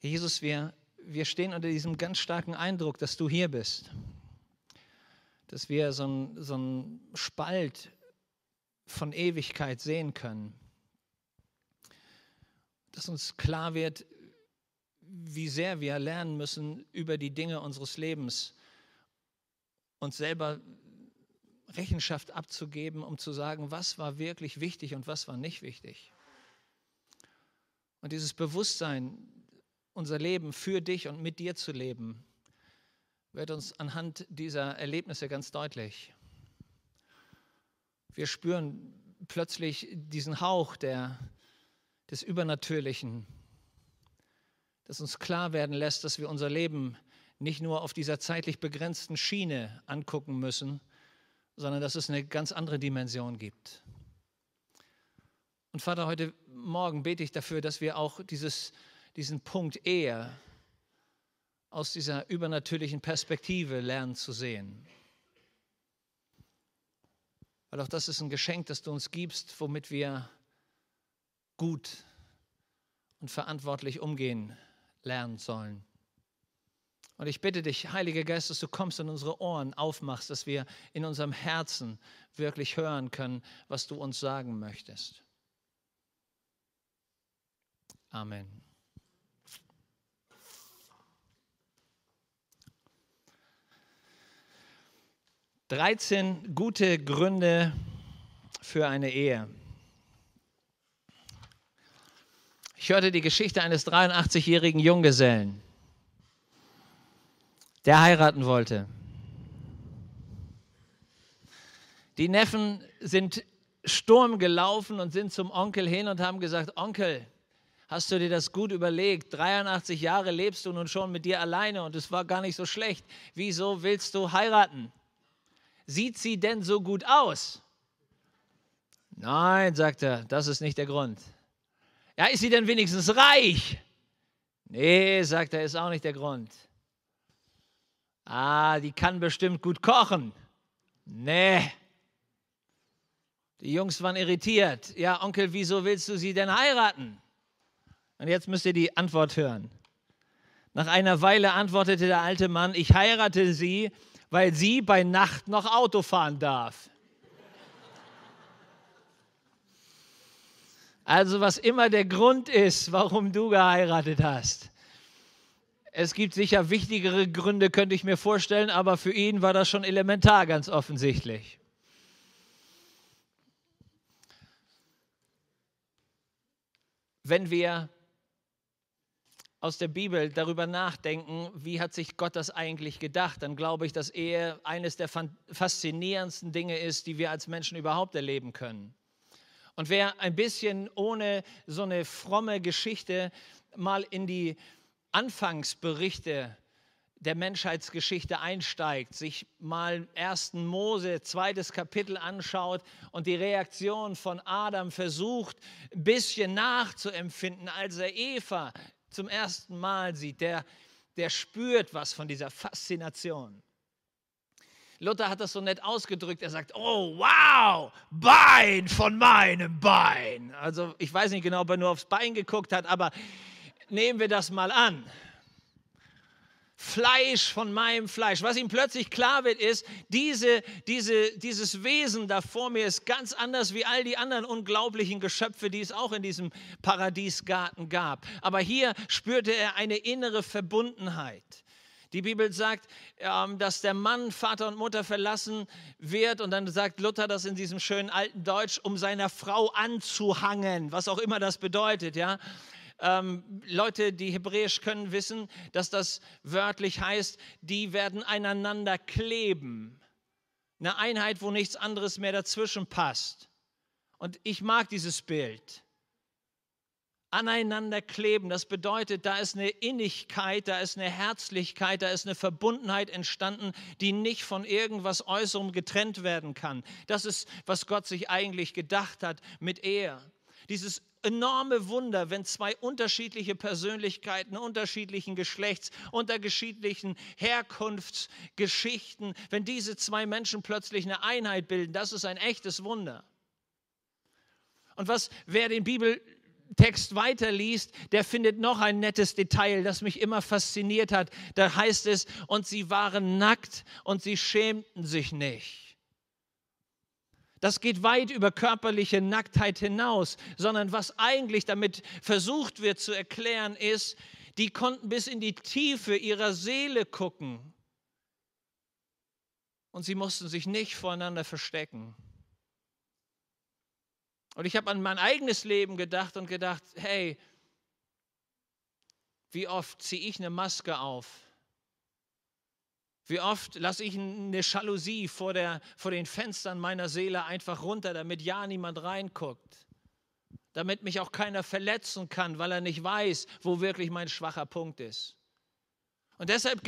Jesus, wir, wir stehen unter diesem ganz starken Eindruck, dass du hier bist. Dass wir so einen so einen Spalt von Ewigkeit sehen können. Dass uns klar wird, wie sehr wir lernen müssen, über die Dinge unseres Lebens uns selber Rechenschaft abzugeben, um zu sagen, was war wirklich wichtig und was war nicht wichtig. Und dieses Bewusstsein, unser Leben für dich und mit dir zu leben, wird uns anhand dieser Erlebnisse ganz deutlich. Wir spüren plötzlich diesen Hauch der, des Übernatürlichen, das uns klar werden lässt, dass wir unser Leben nicht nur auf dieser zeitlich begrenzten Schiene angucken müssen, sondern dass es eine ganz andere Dimension gibt. Und Vater, heute Morgen bete ich dafür, dass wir auch dieses diesen Punkt eher aus dieser übernatürlichen Perspektive lernen zu sehen. Weil auch das ist ein Geschenk, das du uns gibst, womit wir gut und verantwortlich umgehen lernen sollen. Und ich bitte dich, Heiliger Geist, dass du kommst und unsere Ohren aufmachst, dass wir in unserem Herzen wirklich hören können, was du uns sagen möchtest. Amen. 13 gute Gründe für eine Ehe. Ich hörte die Geschichte eines 83-jährigen Junggesellen, der heiraten wollte. Die Neffen sind Sturm gelaufen und sind zum Onkel hin und haben gesagt, Onkel, hast du dir das gut überlegt? 83 Jahre lebst du nun schon mit dir alleine und es war gar nicht so schlecht. Wieso willst du heiraten? sieht sie denn so gut aus? Nein, sagt er, das ist nicht der Grund. Ja, ist sie denn wenigstens reich? Nee, sagt er, ist auch nicht der Grund. Ah, die kann bestimmt gut kochen. Nee. Die Jungs waren irritiert. Ja, Onkel, wieso willst du sie denn heiraten? Und jetzt müsst ihr die Antwort hören. Nach einer Weile antwortete der alte Mann, ich heirate sie, weil sie bei Nacht noch Auto fahren darf. Also was immer der Grund ist, warum du geheiratet hast. Es gibt sicher wichtigere Gründe, könnte ich mir vorstellen, aber für ihn war das schon elementar, ganz offensichtlich. Wenn wir aus der Bibel darüber nachdenken, wie hat sich Gott das eigentlich gedacht, dann glaube ich, dass Ehe eines der faszinierendsten Dinge ist, die wir als Menschen überhaupt erleben können. Und wer ein bisschen ohne so eine fromme Geschichte mal in die Anfangsberichte der Menschheitsgeschichte einsteigt, sich mal 1. Mose, zweites Kapitel anschaut und die Reaktion von Adam versucht, ein bisschen nachzuempfinden, als er Eva zum ersten Mal sieht, der, der spürt was von dieser Faszination. Luther hat das so nett ausgedrückt. Er sagt, oh wow, Bein von meinem Bein. Also ich weiß nicht genau, ob er nur aufs Bein geguckt hat, aber nehmen wir das mal an. Fleisch von meinem Fleisch. Was ihm plötzlich klar wird, ist, diese, diese, dieses Wesen da vor mir ist ganz anders wie all die anderen unglaublichen Geschöpfe, die es auch in diesem Paradiesgarten gab. Aber hier spürte er eine innere Verbundenheit. Die Bibel sagt, ähm, dass der Mann Vater und Mutter verlassen wird und dann sagt Luther das in diesem schönen alten Deutsch, um seiner Frau anzuhangen, was auch immer das bedeutet, ja ähm, Leute, die Hebräisch können, wissen, dass das wörtlich heißt, die werden einander kleben. Eine Einheit, wo nichts anderes mehr dazwischen passt. Und ich mag dieses Bild. Aneinander kleben, das bedeutet, da ist eine Innigkeit, da ist eine Herzlichkeit, da ist eine Verbundenheit entstanden, die nicht von irgendwas Äußerem getrennt werden kann. Das ist, was Gott sich eigentlich gedacht hat mit Ehe. Dieses enorme Wunder, wenn zwei unterschiedliche Persönlichkeiten unterschiedlichen Geschlechts, unterschiedlichen Herkunftsgeschichten, wenn diese zwei Menschen plötzlich eine Einheit bilden, das ist ein echtes Wunder. Und was wer den Bibeltext weiterliest, der findet noch ein nettes Detail, das mich immer fasziniert hat. Da heißt es, und sie waren nackt und sie schämten sich nicht. Das geht weit über körperliche Nacktheit hinaus, sondern was eigentlich damit versucht wird zu erklären ist, die konnten bis in die Tiefe ihrer Seele gucken. Und sie mussten sich nicht voreinander verstecken. Und ich habe an mein eigenes Leben gedacht und gedacht, hey, wie oft ziehe ich eine Maske auf? Wie oft lasse ich eine Jalousie vor, der, vor den Fenstern meiner Seele einfach runter, damit ja niemand reinguckt. Damit mich auch keiner verletzen kann, weil er nicht weiß, wo wirklich mein schwacher Punkt ist. Und deshalb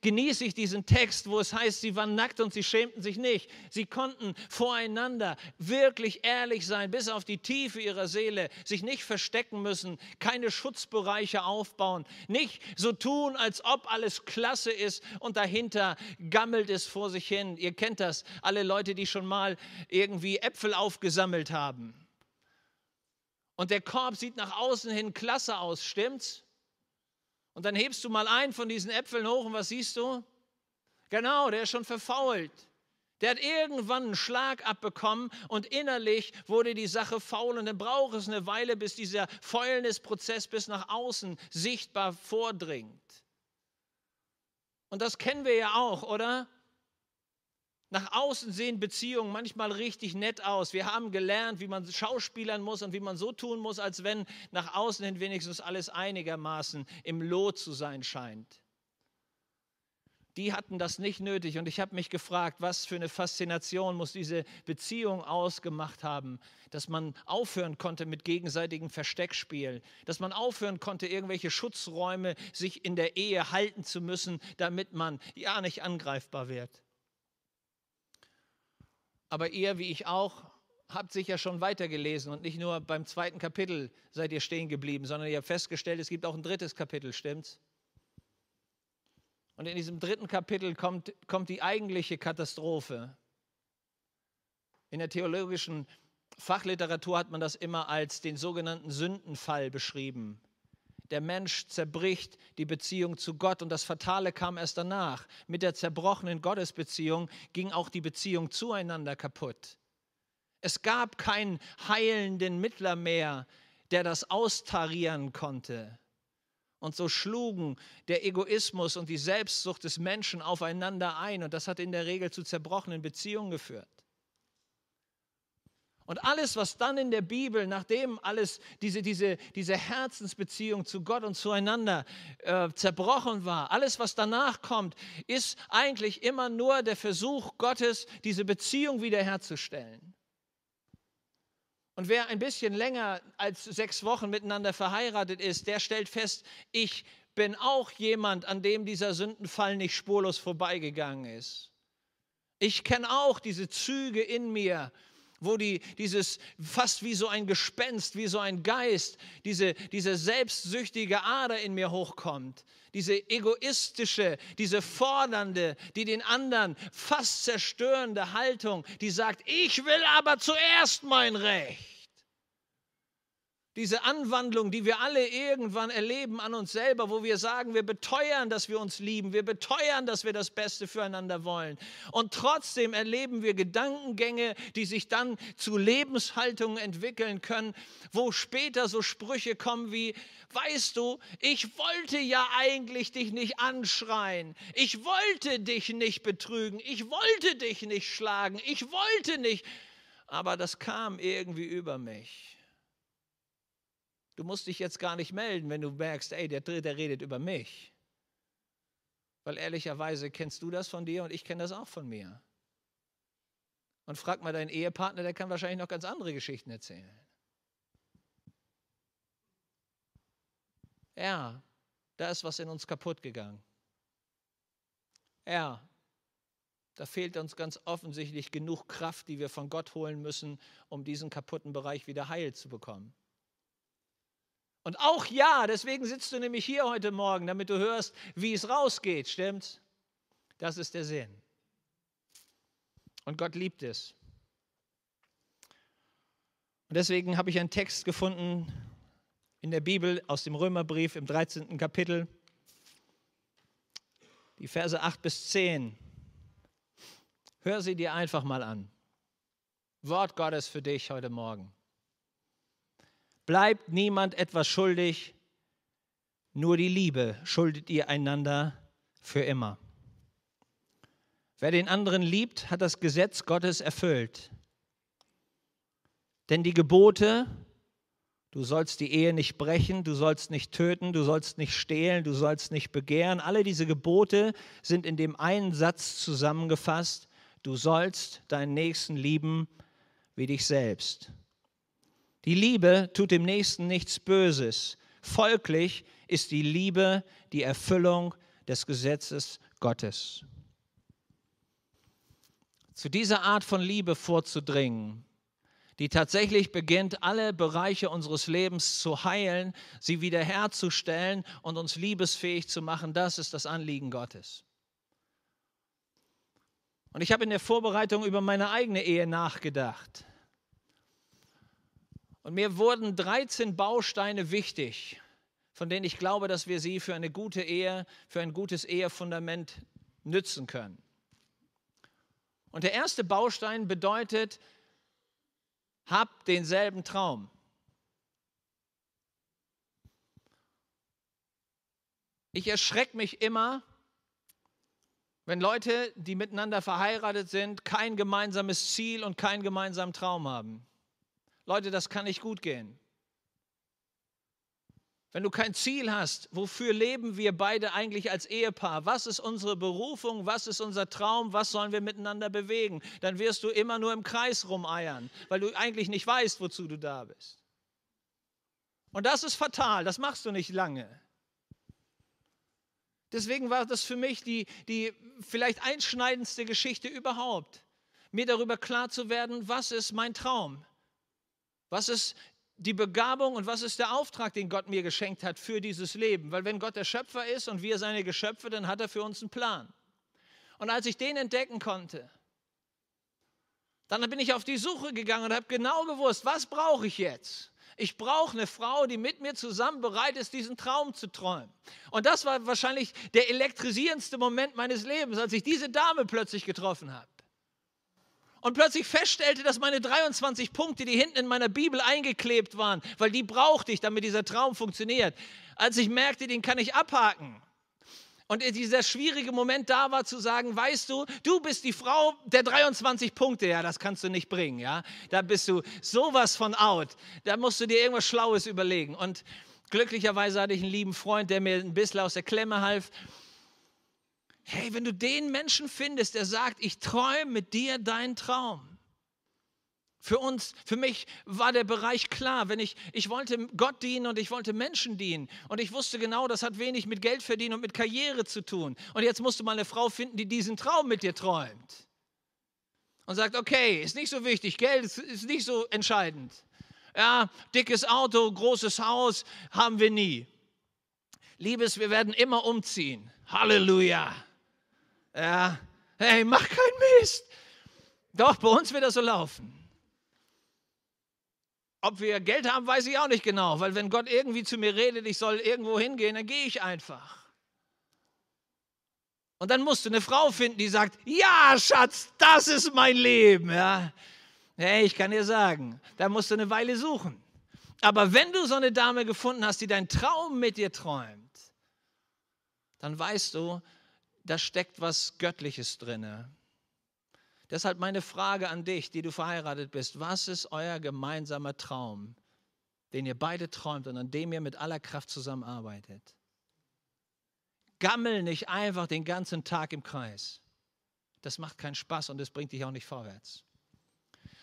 genieße ich diesen Text, wo es heißt, sie waren nackt und sie schämten sich nicht. Sie konnten voreinander wirklich ehrlich sein, bis auf die Tiefe ihrer Seele, sich nicht verstecken müssen, keine Schutzbereiche aufbauen, nicht so tun, als ob alles klasse ist und dahinter gammelt es vor sich hin. Ihr kennt das, alle Leute, die schon mal irgendwie Äpfel aufgesammelt haben. Und der Korb sieht nach außen hin klasse aus, stimmt's? Und dann hebst du mal einen von diesen Äpfeln hoch und was siehst du? Genau, der ist schon verfault. Der hat irgendwann einen Schlag abbekommen und innerlich wurde die Sache faul und dann braucht es eine Weile, bis dieser Fäulnisprozess bis nach außen sichtbar vordringt. Und das kennen wir ja auch, oder? Nach außen sehen Beziehungen manchmal richtig nett aus. Wir haben gelernt, wie man schauspielern muss und wie man so tun muss, als wenn nach außen hin wenigstens alles einigermaßen im Lot zu sein scheint. Die hatten das nicht nötig und ich habe mich gefragt, was für eine Faszination muss diese Beziehung ausgemacht haben, dass man aufhören konnte mit gegenseitigem Versteckspiel, dass man aufhören konnte, irgendwelche Schutzräume sich in der Ehe halten zu müssen, damit man ja nicht angreifbar wird. Aber ihr, wie ich auch, habt sicher schon weitergelesen und nicht nur beim zweiten Kapitel seid ihr stehen geblieben, sondern ihr habt festgestellt, es gibt auch ein drittes Kapitel, stimmt's? Und in diesem dritten Kapitel kommt, kommt die eigentliche Katastrophe. In der theologischen Fachliteratur hat man das immer als den sogenannten Sündenfall beschrieben. Der Mensch zerbricht die Beziehung zu Gott und das Fatale kam erst danach. Mit der zerbrochenen Gottesbeziehung ging auch die Beziehung zueinander kaputt. Es gab keinen heilenden Mittler mehr, der das austarieren konnte. Und so schlugen der Egoismus und die Selbstsucht des Menschen aufeinander ein und das hat in der Regel zu zerbrochenen Beziehungen geführt. Und alles, was dann in der Bibel, nachdem alles diese, diese, diese Herzensbeziehung zu Gott und zueinander äh, zerbrochen war, alles, was danach kommt, ist eigentlich immer nur der Versuch Gottes, diese Beziehung wiederherzustellen. Und wer ein bisschen länger als sechs Wochen miteinander verheiratet ist, der stellt fest, ich bin auch jemand, an dem dieser Sündenfall nicht spurlos vorbeigegangen ist. Ich kenne auch diese Züge in mir, wo die, dieses fast wie so ein Gespenst, wie so ein Geist, diese, diese selbstsüchtige Ader in mir hochkommt, diese egoistische, diese fordernde, die den anderen fast zerstörende Haltung, die sagt, ich will aber zuerst mein Recht. Diese Anwandlung, die wir alle irgendwann erleben an uns selber, wo wir sagen, wir beteuern, dass wir uns lieben, wir beteuern, dass wir das Beste füreinander wollen. Und trotzdem erleben wir Gedankengänge, die sich dann zu Lebenshaltungen entwickeln können, wo später so Sprüche kommen wie, weißt du, ich wollte ja eigentlich dich nicht anschreien, ich wollte dich nicht betrügen, ich wollte dich nicht schlagen, ich wollte nicht, aber das kam irgendwie über mich. Du musst dich jetzt gar nicht melden, wenn du merkst, ey, der Dritte redet über mich. Weil ehrlicherweise kennst du das von dir und ich kenne das auch von mir. Und frag mal deinen Ehepartner, der kann wahrscheinlich noch ganz andere Geschichten erzählen. Ja, da ist was in uns kaputt gegangen. Ja, da fehlt uns ganz offensichtlich genug Kraft, die wir von Gott holen müssen, um diesen kaputten Bereich wieder heil zu bekommen. Und auch ja, deswegen sitzt du nämlich hier heute Morgen, damit du hörst, wie es rausgeht, stimmt's? Das ist der Sinn. Und Gott liebt es. Und deswegen habe ich einen Text gefunden in der Bibel aus dem Römerbrief im 13. Kapitel, die Verse 8 bis 10. Hör sie dir einfach mal an. Wort Gottes für dich heute Morgen bleibt niemand etwas schuldig, nur die Liebe schuldet ihr einander für immer. Wer den anderen liebt, hat das Gesetz Gottes erfüllt. Denn die Gebote, du sollst die Ehe nicht brechen, du sollst nicht töten, du sollst nicht stehlen, du sollst nicht begehren, alle diese Gebote sind in dem einen Satz zusammengefasst, du sollst deinen Nächsten lieben wie dich selbst. Die Liebe tut dem Nächsten nichts Böses. Folglich ist die Liebe die Erfüllung des Gesetzes Gottes. Zu dieser Art von Liebe vorzudringen, die tatsächlich beginnt, alle Bereiche unseres Lebens zu heilen, sie wiederherzustellen und uns liebesfähig zu machen, das ist das Anliegen Gottes. Und ich habe in der Vorbereitung über meine eigene Ehe nachgedacht. Und mir wurden 13 Bausteine wichtig, von denen ich glaube, dass wir sie für eine gute Ehe, für ein gutes Ehefundament nützen können. Und der erste Baustein bedeutet, hab denselben Traum. Ich erschrecke mich immer, wenn Leute, die miteinander verheiratet sind, kein gemeinsames Ziel und keinen gemeinsamen Traum haben. Leute, das kann nicht gut gehen. Wenn du kein Ziel hast, wofür leben wir beide eigentlich als Ehepaar? Was ist unsere Berufung? Was ist unser Traum? Was sollen wir miteinander bewegen? Dann wirst du immer nur im Kreis rumeiern, weil du eigentlich nicht weißt, wozu du da bist. Und das ist fatal, das machst du nicht lange. Deswegen war das für mich die, die vielleicht einschneidendste Geschichte überhaupt, mir darüber klar zu werden, was ist mein Traum? Was ist die Begabung und was ist der Auftrag, den Gott mir geschenkt hat für dieses Leben? Weil wenn Gott der Schöpfer ist und wir seine Geschöpfe, dann hat er für uns einen Plan. Und als ich den entdecken konnte, dann bin ich auf die Suche gegangen und habe genau gewusst, was brauche ich jetzt? Ich brauche eine Frau, die mit mir zusammen bereit ist, diesen Traum zu träumen. Und das war wahrscheinlich der elektrisierendste Moment meines Lebens, als ich diese Dame plötzlich getroffen habe und plötzlich feststellte, dass meine 23 Punkte, die hinten in meiner Bibel eingeklebt waren, weil die brauchte ich, damit dieser Traum funktioniert, als ich merkte, den kann ich abhaken. Und dieser schwierige Moment da war zu sagen, weißt du, du bist die Frau der 23 Punkte, ja, das kannst du nicht bringen, ja. Da bist du sowas von out. Da musst du dir irgendwas Schlaues überlegen. Und glücklicherweise hatte ich einen lieben Freund, der mir ein bisschen aus der Klemme half Hey, wenn du den Menschen findest, der sagt, ich träume mit dir deinen Traum. Für uns, für mich war der Bereich klar. Wenn ich, ich wollte Gott dienen und ich wollte Menschen dienen. Und ich wusste genau, das hat wenig mit Geld verdienen und mit Karriere zu tun. Und jetzt musst du mal eine Frau finden, die diesen Traum mit dir träumt. Und sagt, okay, ist nicht so wichtig, Geld ist nicht so entscheidend. Ja, dickes Auto, großes Haus haben wir nie. Liebes, wir werden immer umziehen. Halleluja. Ja, hey, mach keinen Mist. Doch, bei uns wird das so laufen. Ob wir Geld haben, weiß ich auch nicht genau, weil wenn Gott irgendwie zu mir redet, ich soll irgendwo hingehen, dann gehe ich einfach. Und dann musst du eine Frau finden, die sagt, ja, Schatz, das ist mein Leben. Ja. Hey, ich kann dir sagen, da musst du eine Weile suchen. Aber wenn du so eine Dame gefunden hast, die deinen Traum mit dir träumt, dann weißt du, da steckt was Göttliches drin. Deshalb meine Frage an dich, die du verheiratet bist, was ist euer gemeinsamer Traum, den ihr beide träumt und an dem ihr mit aller Kraft zusammenarbeitet? Gammel nicht einfach den ganzen Tag im Kreis. Das macht keinen Spaß und das bringt dich auch nicht vorwärts.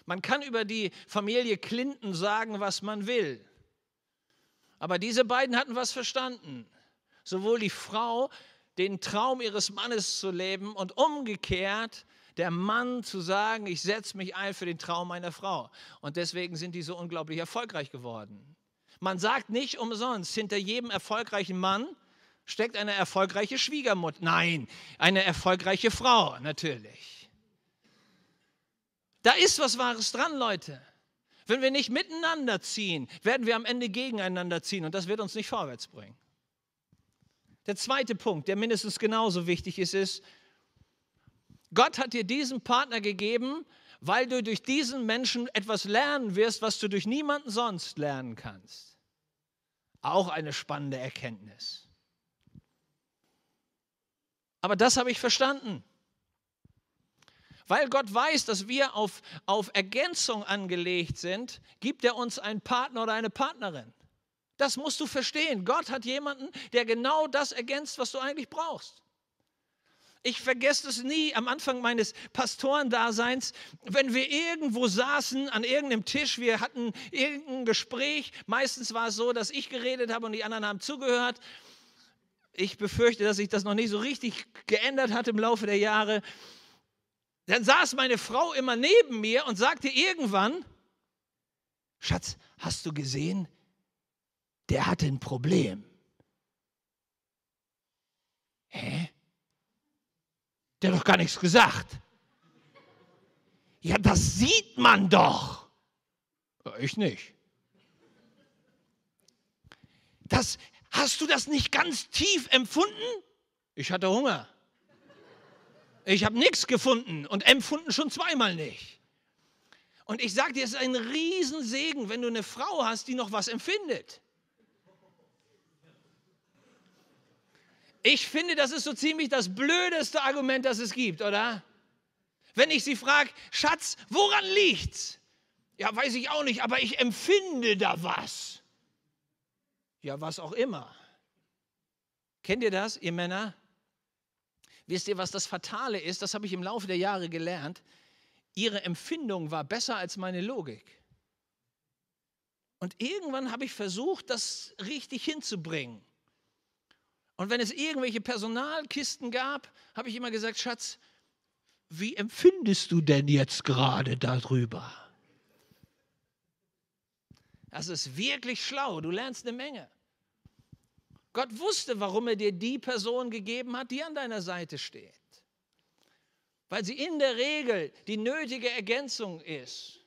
Man kann über die Familie Clinton sagen, was man will. Aber diese beiden hatten was verstanden. Sowohl die Frau den Traum ihres Mannes zu leben und umgekehrt der Mann zu sagen, ich setze mich ein für den Traum meiner Frau. Und deswegen sind die so unglaublich erfolgreich geworden. Man sagt nicht umsonst, hinter jedem erfolgreichen Mann steckt eine erfolgreiche Schwiegermutter. Nein, eine erfolgreiche Frau natürlich. Da ist was Wahres dran, Leute. Wenn wir nicht miteinander ziehen, werden wir am Ende gegeneinander ziehen und das wird uns nicht vorwärts bringen. Der zweite Punkt, der mindestens genauso wichtig ist, ist, Gott hat dir diesen Partner gegeben, weil du durch diesen Menschen etwas lernen wirst, was du durch niemanden sonst lernen kannst. Auch eine spannende Erkenntnis. Aber das habe ich verstanden. Weil Gott weiß, dass wir auf, auf Ergänzung angelegt sind, gibt er uns einen Partner oder eine Partnerin. Das musst du verstehen. Gott hat jemanden, der genau das ergänzt, was du eigentlich brauchst. Ich vergesse es nie am Anfang meines Pastorendaseins, wenn wir irgendwo saßen an irgendeinem Tisch, wir hatten irgendein Gespräch. Meistens war es so, dass ich geredet habe und die anderen haben zugehört. Ich befürchte, dass ich das noch nicht so richtig geändert hat im Laufe der Jahre. Dann saß meine Frau immer neben mir und sagte irgendwann: Schatz, hast du gesehen, der hatte ein Problem. Hä? Der hat doch gar nichts gesagt. Ja, das sieht man doch. Ich nicht. Das, hast du das nicht ganz tief empfunden? Ich hatte Hunger. Ich habe nichts gefunden und empfunden schon zweimal nicht. Und ich sage dir, es ist ein Riesensegen, wenn du eine Frau hast, die noch was empfindet. Ich finde, das ist so ziemlich das blödeste Argument, das es gibt, oder? Wenn ich sie frage, Schatz, woran liegt's? Ja, weiß ich auch nicht, aber ich empfinde da was. Ja, was auch immer. Kennt ihr das, ihr Männer? Wisst ihr, was das Fatale ist? Das habe ich im Laufe der Jahre gelernt. Ihre Empfindung war besser als meine Logik. Und irgendwann habe ich versucht, das richtig hinzubringen. Und wenn es irgendwelche Personalkisten gab, habe ich immer gesagt, Schatz, wie empfindest du denn jetzt gerade darüber? Das ist wirklich schlau, du lernst eine Menge. Gott wusste, warum er dir die Person gegeben hat, die an deiner Seite steht. Weil sie in der Regel die nötige Ergänzung ist.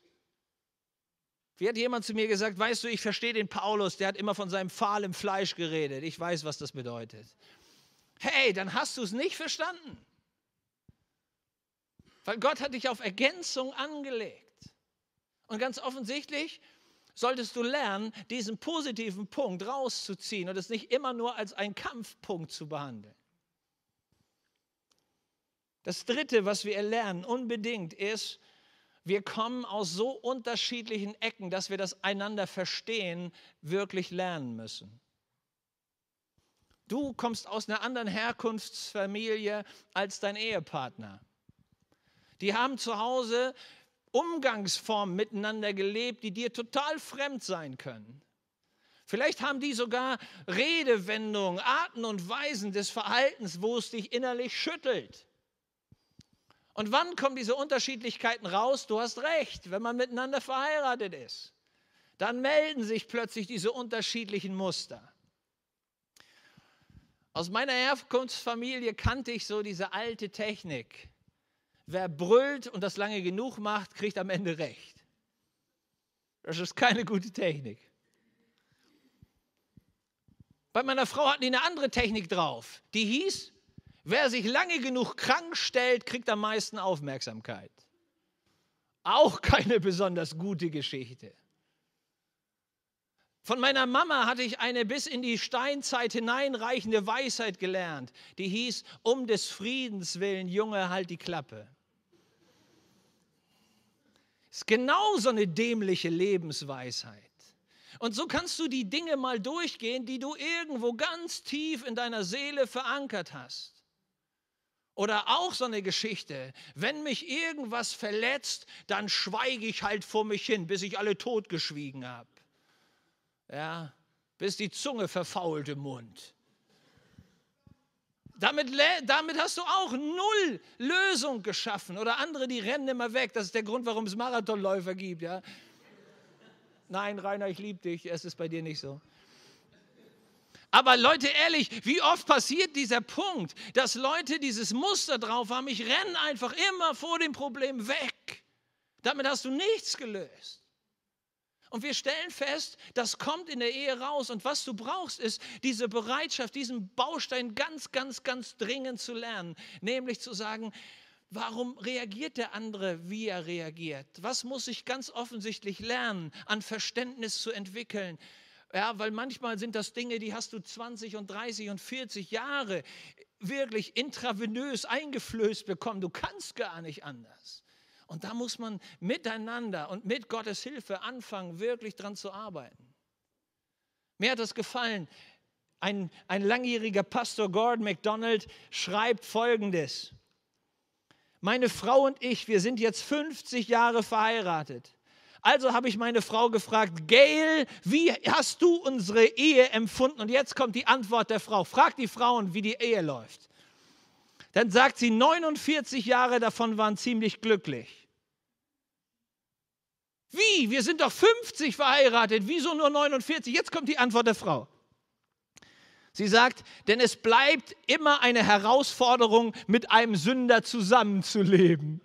Wie hat jemand zu mir gesagt, weißt du, ich verstehe den Paulus, der hat immer von seinem Pfahl Fleisch geredet. Ich weiß, was das bedeutet. Hey, dann hast du es nicht verstanden. Weil Gott hat dich auf Ergänzung angelegt. Und ganz offensichtlich solltest du lernen, diesen positiven Punkt rauszuziehen und es nicht immer nur als einen Kampfpunkt zu behandeln. Das Dritte, was wir erlernen unbedingt, ist, wir kommen aus so unterschiedlichen Ecken, dass wir das einander verstehen, wirklich lernen müssen. Du kommst aus einer anderen Herkunftsfamilie als dein Ehepartner. Die haben zu Hause Umgangsformen miteinander gelebt, die dir total fremd sein können. Vielleicht haben die sogar Redewendungen, Arten und Weisen des Verhaltens, wo es dich innerlich schüttelt. Und wann kommen diese Unterschiedlichkeiten raus? Du hast recht, wenn man miteinander verheiratet ist. Dann melden sich plötzlich diese unterschiedlichen Muster. Aus meiner Herkunftsfamilie kannte ich so diese alte Technik. Wer brüllt und das lange genug macht, kriegt am Ende recht. Das ist keine gute Technik. Bei meiner Frau hatten die eine andere Technik drauf. Die hieß, Wer sich lange genug krank stellt, kriegt am meisten Aufmerksamkeit. Auch keine besonders gute Geschichte. Von meiner Mama hatte ich eine bis in die Steinzeit hineinreichende Weisheit gelernt, die hieß, um des Friedens willen, Junge, halt die Klappe. Ist genau so eine dämliche Lebensweisheit. Und so kannst du die Dinge mal durchgehen, die du irgendwo ganz tief in deiner Seele verankert hast. Oder auch so eine Geschichte, wenn mich irgendwas verletzt, dann schweige ich halt vor mich hin, bis ich alle totgeschwiegen habe. Ja, bis die Zunge verfault im Mund. Damit, damit hast du auch null Lösung geschaffen. Oder andere, die rennen immer weg. Das ist der Grund, warum es Marathonläufer gibt. Ja? Nein, Rainer, ich liebe dich. Es ist bei dir nicht so. Aber Leute, ehrlich, wie oft passiert dieser Punkt, dass Leute dieses Muster drauf haben, ich renne einfach immer vor dem Problem weg. Damit hast du nichts gelöst. Und wir stellen fest, das kommt in der Ehe raus. Und was du brauchst, ist diese Bereitschaft, diesen Baustein ganz, ganz, ganz dringend zu lernen. Nämlich zu sagen, Warum reagiert der andere, wie er reagiert? Was muss ich ganz offensichtlich lernen, an Verständnis zu entwickeln? Ja, weil manchmal sind das Dinge, die hast du 20 und 30 und 40 Jahre wirklich intravenös eingeflößt bekommen. Du kannst gar nicht anders. Und da muss man miteinander und mit Gottes Hilfe anfangen, wirklich dran zu arbeiten. Mir hat das gefallen, ein, ein langjähriger Pastor Gordon MacDonald schreibt Folgendes. Meine Frau und ich, wir sind jetzt 50 Jahre verheiratet. Also habe ich meine Frau gefragt, Gail, wie hast du unsere Ehe empfunden? Und jetzt kommt die Antwort der Frau. Frag die Frauen, wie die Ehe läuft. Dann sagt sie, 49 Jahre davon waren ziemlich glücklich. Wie? Wir sind doch 50 verheiratet. Wieso nur 49? Jetzt kommt die Antwort der Frau. Sie sagt, denn es bleibt immer eine Herausforderung, mit einem Sünder zusammenzuleben.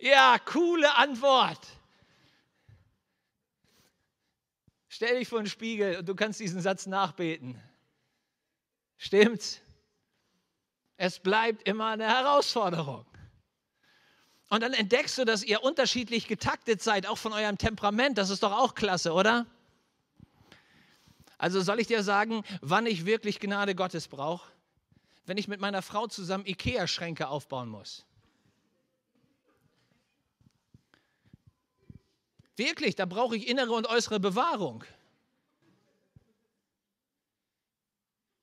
Ja, coole Antwort. Stell dich vor den Spiegel und du kannst diesen Satz nachbeten. Stimmt's? Es bleibt immer eine Herausforderung. Und dann entdeckst du, dass ihr unterschiedlich getaktet seid, auch von eurem Temperament. Das ist doch auch klasse, oder? Also soll ich dir sagen, wann ich wirklich Gnade Gottes brauche? Wenn ich mit meiner Frau zusammen Ikea-Schränke aufbauen muss. Wirklich, da brauche ich innere und äußere Bewahrung.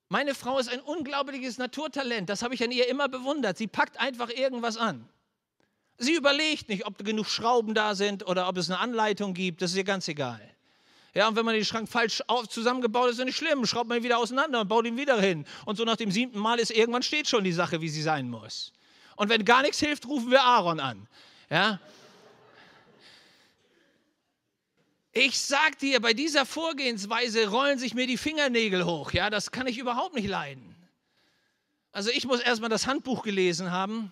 Meine Frau ist ein unglaubliches Naturtalent, das habe ich an ihr immer bewundert. Sie packt einfach irgendwas an. Sie überlegt nicht, ob genug Schrauben da sind oder ob es eine Anleitung gibt, das ist ihr ganz egal. Ja, und wenn man den Schrank falsch auf, zusammengebaut ist, das nicht schlimm, schraubt man ihn wieder auseinander und baut ihn wieder hin. Und so nach dem siebten Mal ist irgendwann steht schon die Sache, wie sie sein muss. Und wenn gar nichts hilft, rufen wir Aaron an. Ja, Ich sag dir, bei dieser Vorgehensweise rollen sich mir die Fingernägel hoch. Ja, das kann ich überhaupt nicht leiden. Also ich muss erstmal das Handbuch gelesen haben.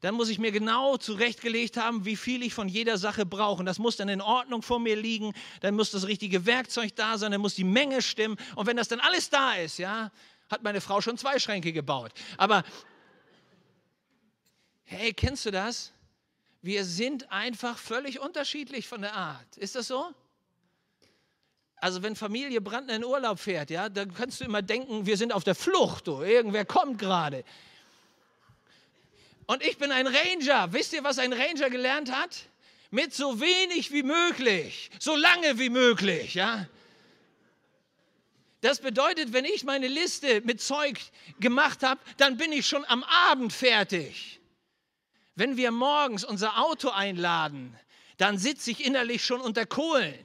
Dann muss ich mir genau zurechtgelegt haben, wie viel ich von jeder Sache brauche. Das muss dann in Ordnung vor mir liegen. Dann muss das richtige Werkzeug da sein. Dann muss die Menge stimmen. Und wenn das dann alles da ist, ja, hat meine Frau schon zwei Schränke gebaut. Aber hey, kennst du das? Wir sind einfach völlig unterschiedlich von der Art. Ist das so? Also wenn Familie Brandner in Urlaub fährt, ja, dann kannst du immer denken, wir sind auf der Flucht, oh, irgendwer kommt gerade. Und ich bin ein Ranger. Wisst ihr, was ein Ranger gelernt hat? Mit so wenig wie möglich, so lange wie möglich, ja. Das bedeutet, wenn ich meine Liste mit Zeug gemacht habe, dann bin ich schon am Abend fertig. Wenn wir morgens unser Auto einladen, dann sitze ich innerlich schon unter Kohlen.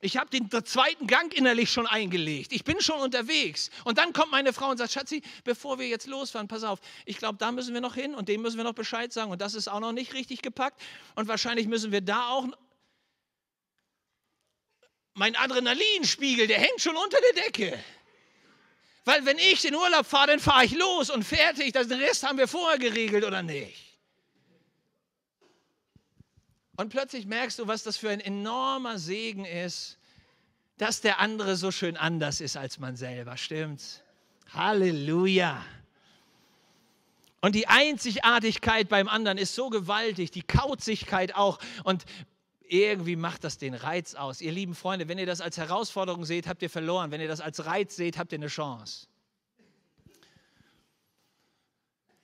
Ich habe den zweiten Gang innerlich schon eingelegt. Ich bin schon unterwegs. Und dann kommt meine Frau und sagt, Schatzi, bevor wir jetzt losfahren, pass auf, ich glaube, da müssen wir noch hin und dem müssen wir noch Bescheid sagen. Und das ist auch noch nicht richtig gepackt. Und wahrscheinlich müssen wir da auch... Mein Adrenalinspiegel, der hängt schon unter der Decke. Weil wenn ich in Urlaub fahre, dann fahre ich los und fertig. Den Rest haben wir vorher geregelt oder nicht. Und plötzlich merkst du, was das für ein enormer Segen ist, dass der andere so schön anders ist als man selber, stimmt's? Halleluja! Und die Einzigartigkeit beim anderen ist so gewaltig, die Kauzigkeit auch. Und irgendwie macht das den Reiz aus. Ihr lieben Freunde, wenn ihr das als Herausforderung seht, habt ihr verloren. Wenn ihr das als Reiz seht, habt ihr eine Chance.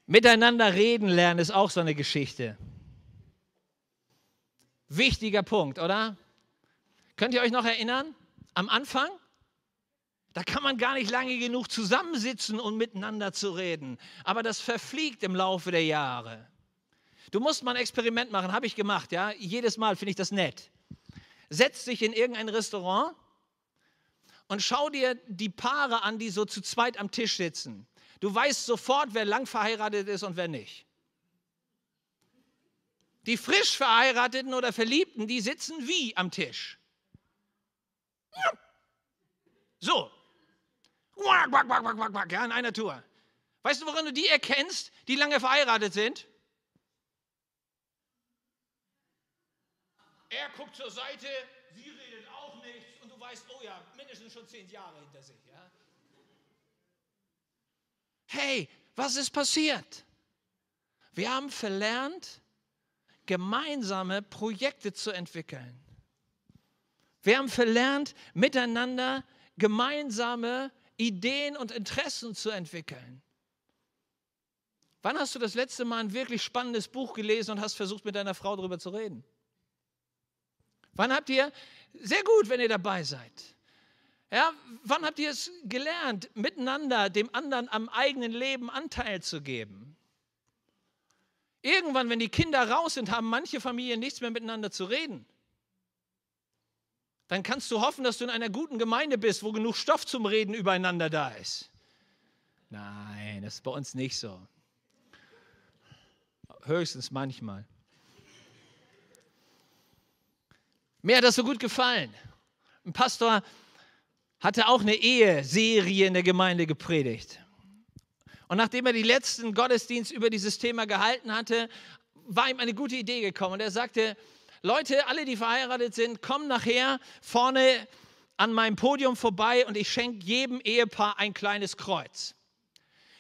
Miteinander reden lernen ist auch so eine Geschichte. Wichtiger Punkt, oder? Könnt ihr euch noch erinnern? Am Anfang? Da kann man gar nicht lange genug zusammensitzen und miteinander zu reden. Aber das verfliegt im Laufe der Jahre. Du musst mal ein Experiment machen, habe ich gemacht, ja? Jedes Mal finde ich das nett. Setz dich in irgendein Restaurant und schau dir die Paare an, die so zu zweit am Tisch sitzen. Du weißt sofort, wer lang verheiratet ist und wer nicht. Die frisch verheirateten oder Verliebten, die sitzen wie am Tisch. So. Ja, in einer Tour. Weißt du, woran du die erkennst, die lange verheiratet sind? Er guckt zur Seite, sie redet auch nichts und du weißt, oh ja, mindestens schon zehn Jahre hinter sich. Ja? Hey, was ist passiert? Wir haben verlernt, gemeinsame Projekte zu entwickeln. Wir haben verlernt, miteinander gemeinsame Ideen und Interessen zu entwickeln. Wann hast du das letzte Mal ein wirklich spannendes Buch gelesen und hast versucht, mit deiner Frau darüber zu reden? Wann habt ihr, sehr gut, wenn ihr dabei seid, ja, wann habt ihr es gelernt, miteinander dem anderen am eigenen Leben Anteil zu geben? Irgendwann, wenn die Kinder raus sind, haben manche Familien nichts mehr miteinander zu reden. Dann kannst du hoffen, dass du in einer guten Gemeinde bist, wo genug Stoff zum Reden übereinander da ist. Nein, das ist bei uns nicht so. Höchstens manchmal. Mir hat das so gut gefallen. Ein Pastor hatte auch eine Eheserie in der Gemeinde gepredigt. Und nachdem er die letzten Gottesdienst über dieses Thema gehalten hatte, war ihm eine gute Idee gekommen. Und er sagte, Leute, alle, die verheiratet sind, kommen nachher vorne an meinem Podium vorbei und ich schenke jedem Ehepaar ein kleines Kreuz.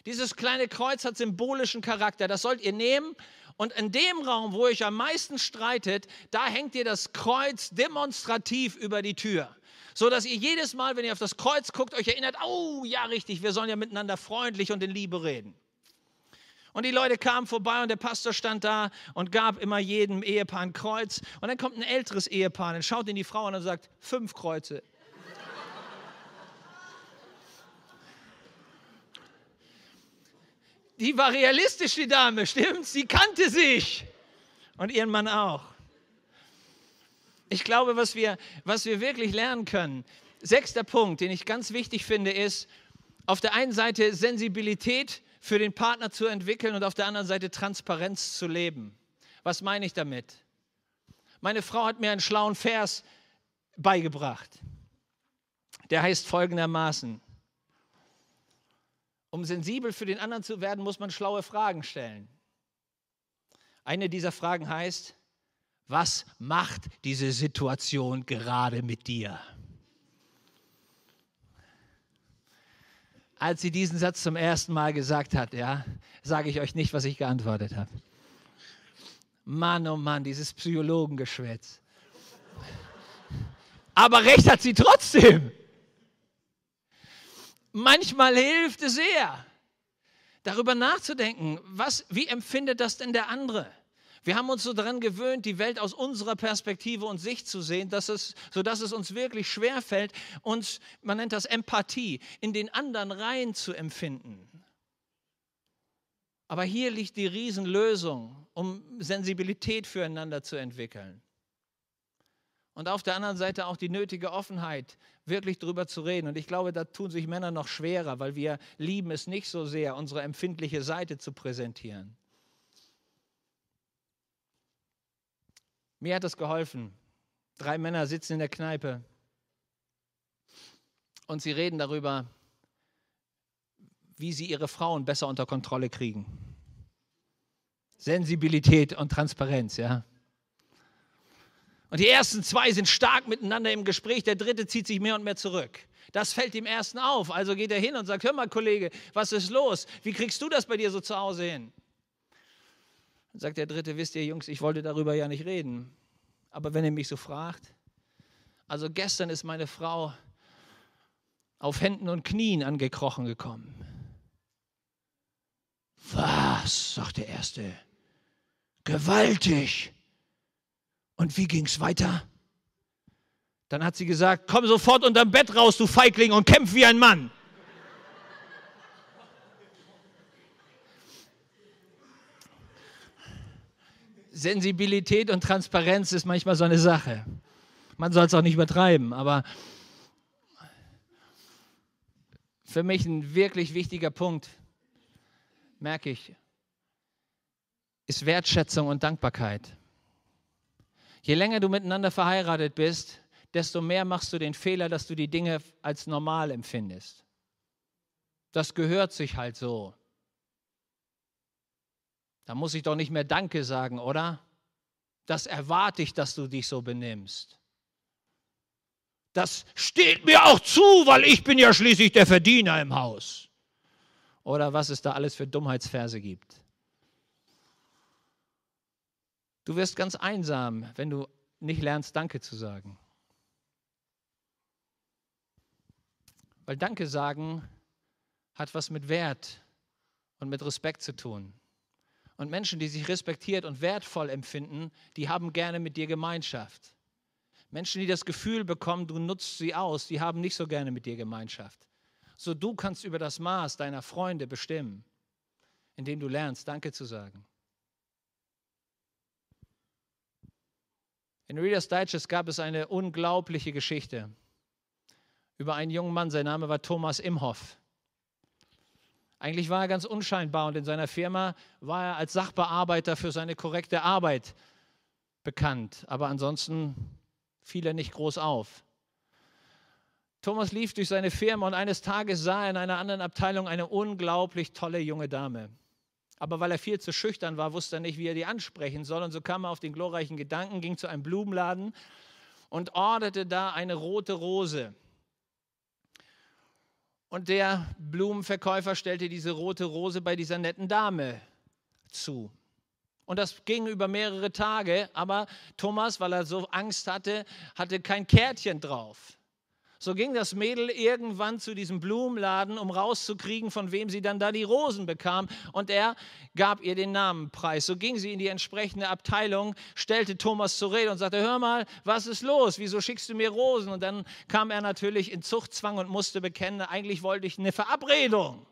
Dieses kleine Kreuz hat symbolischen Charakter. Das sollt ihr nehmen. Und in dem Raum, wo ihr euch am meisten streitet, da hängt ihr das Kreuz demonstrativ über die Tür so dass ihr jedes Mal, wenn ihr auf das Kreuz guckt, euch erinnert, oh ja, richtig, wir sollen ja miteinander freundlich und in Liebe reden. Und die Leute kamen vorbei und der Pastor stand da und gab immer jedem Ehepaar ein Kreuz. Und dann kommt ein älteres Ehepaar und schaut in die Frau an und sagt, fünf Kreuze. Die war realistisch, die Dame, stimmt's? Sie kannte sich und ihren Mann auch. Ich glaube, was wir, was wir wirklich lernen können, sechster Punkt, den ich ganz wichtig finde, ist, auf der einen Seite Sensibilität für den Partner zu entwickeln und auf der anderen Seite Transparenz zu leben. Was meine ich damit? Meine Frau hat mir einen schlauen Vers beigebracht. Der heißt folgendermaßen. Um sensibel für den anderen zu werden, muss man schlaue Fragen stellen. Eine dieser Fragen heißt, was macht diese Situation gerade mit dir? Als sie diesen Satz zum ersten Mal gesagt hat, ja, sage ich euch nicht, was ich geantwortet habe. Mann, oh Mann, dieses Psychologengeschwätz. Aber recht hat sie trotzdem. Manchmal hilft es sehr, darüber nachzudenken, was, wie empfindet das denn der andere? Wir haben uns so daran gewöhnt, die Welt aus unserer Perspektive und Sicht zu sehen, dass es, sodass es uns wirklich schwerfällt, uns, man nennt das Empathie, in den anderen Reihen zu empfinden. Aber hier liegt die Riesenlösung, um Sensibilität füreinander zu entwickeln. Und auf der anderen Seite auch die nötige Offenheit, wirklich darüber zu reden. Und ich glaube, da tun sich Männer noch schwerer, weil wir lieben es nicht so sehr, unsere empfindliche Seite zu präsentieren. Mir hat das geholfen. Drei Männer sitzen in der Kneipe und sie reden darüber, wie sie ihre Frauen besser unter Kontrolle kriegen. Sensibilität und Transparenz, ja. Und die ersten zwei sind stark miteinander im Gespräch, der dritte zieht sich mehr und mehr zurück. Das fällt dem ersten auf. Also geht er hin und sagt: Hör mal, Kollege, was ist los? Wie kriegst du das bei dir so zu Hause hin? sagt der Dritte, wisst ihr Jungs, ich wollte darüber ja nicht reden. Aber wenn ihr mich so fragt, also gestern ist meine Frau auf Händen und Knien angekrochen gekommen. Was? sagt der Erste. Gewaltig. Und wie ging es weiter? Dann hat sie gesagt, komm sofort unterm Bett raus, du Feigling, und kämpf wie ein Mann. Sensibilität und Transparenz ist manchmal so eine Sache. Man soll es auch nicht übertreiben, aber für mich ein wirklich wichtiger Punkt, merke ich, ist Wertschätzung und Dankbarkeit. Je länger du miteinander verheiratet bist, desto mehr machst du den Fehler, dass du die Dinge als normal empfindest. Das gehört sich halt so. Da muss ich doch nicht mehr Danke sagen, oder? Das erwarte ich, dass du dich so benimmst. Das steht mir auch zu, weil ich bin ja schließlich der Verdiener im Haus. Oder was es da alles für Dummheitsverse gibt. Du wirst ganz einsam, wenn du nicht lernst, Danke zu sagen. Weil Danke sagen hat was mit Wert und mit Respekt zu tun. Und Menschen, die sich respektiert und wertvoll empfinden, die haben gerne mit dir Gemeinschaft. Menschen, die das Gefühl bekommen, du nutzt sie aus, die haben nicht so gerne mit dir Gemeinschaft. So du kannst über das Maß deiner Freunde bestimmen, indem du lernst, Danke zu sagen. In Reader's Digest gab es eine unglaubliche Geschichte über einen jungen Mann, sein Name war Thomas Imhoff. Eigentlich war er ganz unscheinbar und in seiner Firma war er als Sachbearbeiter für seine korrekte Arbeit bekannt, aber ansonsten fiel er nicht groß auf. Thomas lief durch seine Firma und eines Tages sah er in einer anderen Abteilung eine unglaublich tolle junge Dame. Aber weil er viel zu schüchtern war, wusste er nicht, wie er die ansprechen soll. Und so kam er auf den glorreichen Gedanken, ging zu einem Blumenladen und ordnete da eine rote Rose. Und der Blumenverkäufer stellte diese rote Rose bei dieser netten Dame zu. Und das ging über mehrere Tage, aber Thomas, weil er so Angst hatte, hatte kein Kärtchen drauf. So ging das Mädel irgendwann zu diesem Blumenladen, um rauszukriegen, von wem sie dann da die Rosen bekam. Und er gab ihr den Namen preis. So ging sie in die entsprechende Abteilung, stellte Thomas zur Rede und sagte, hör mal, was ist los? Wieso schickst du mir Rosen? Und dann kam er natürlich in Zuchtzwang und musste bekennen, eigentlich wollte ich eine Verabredung.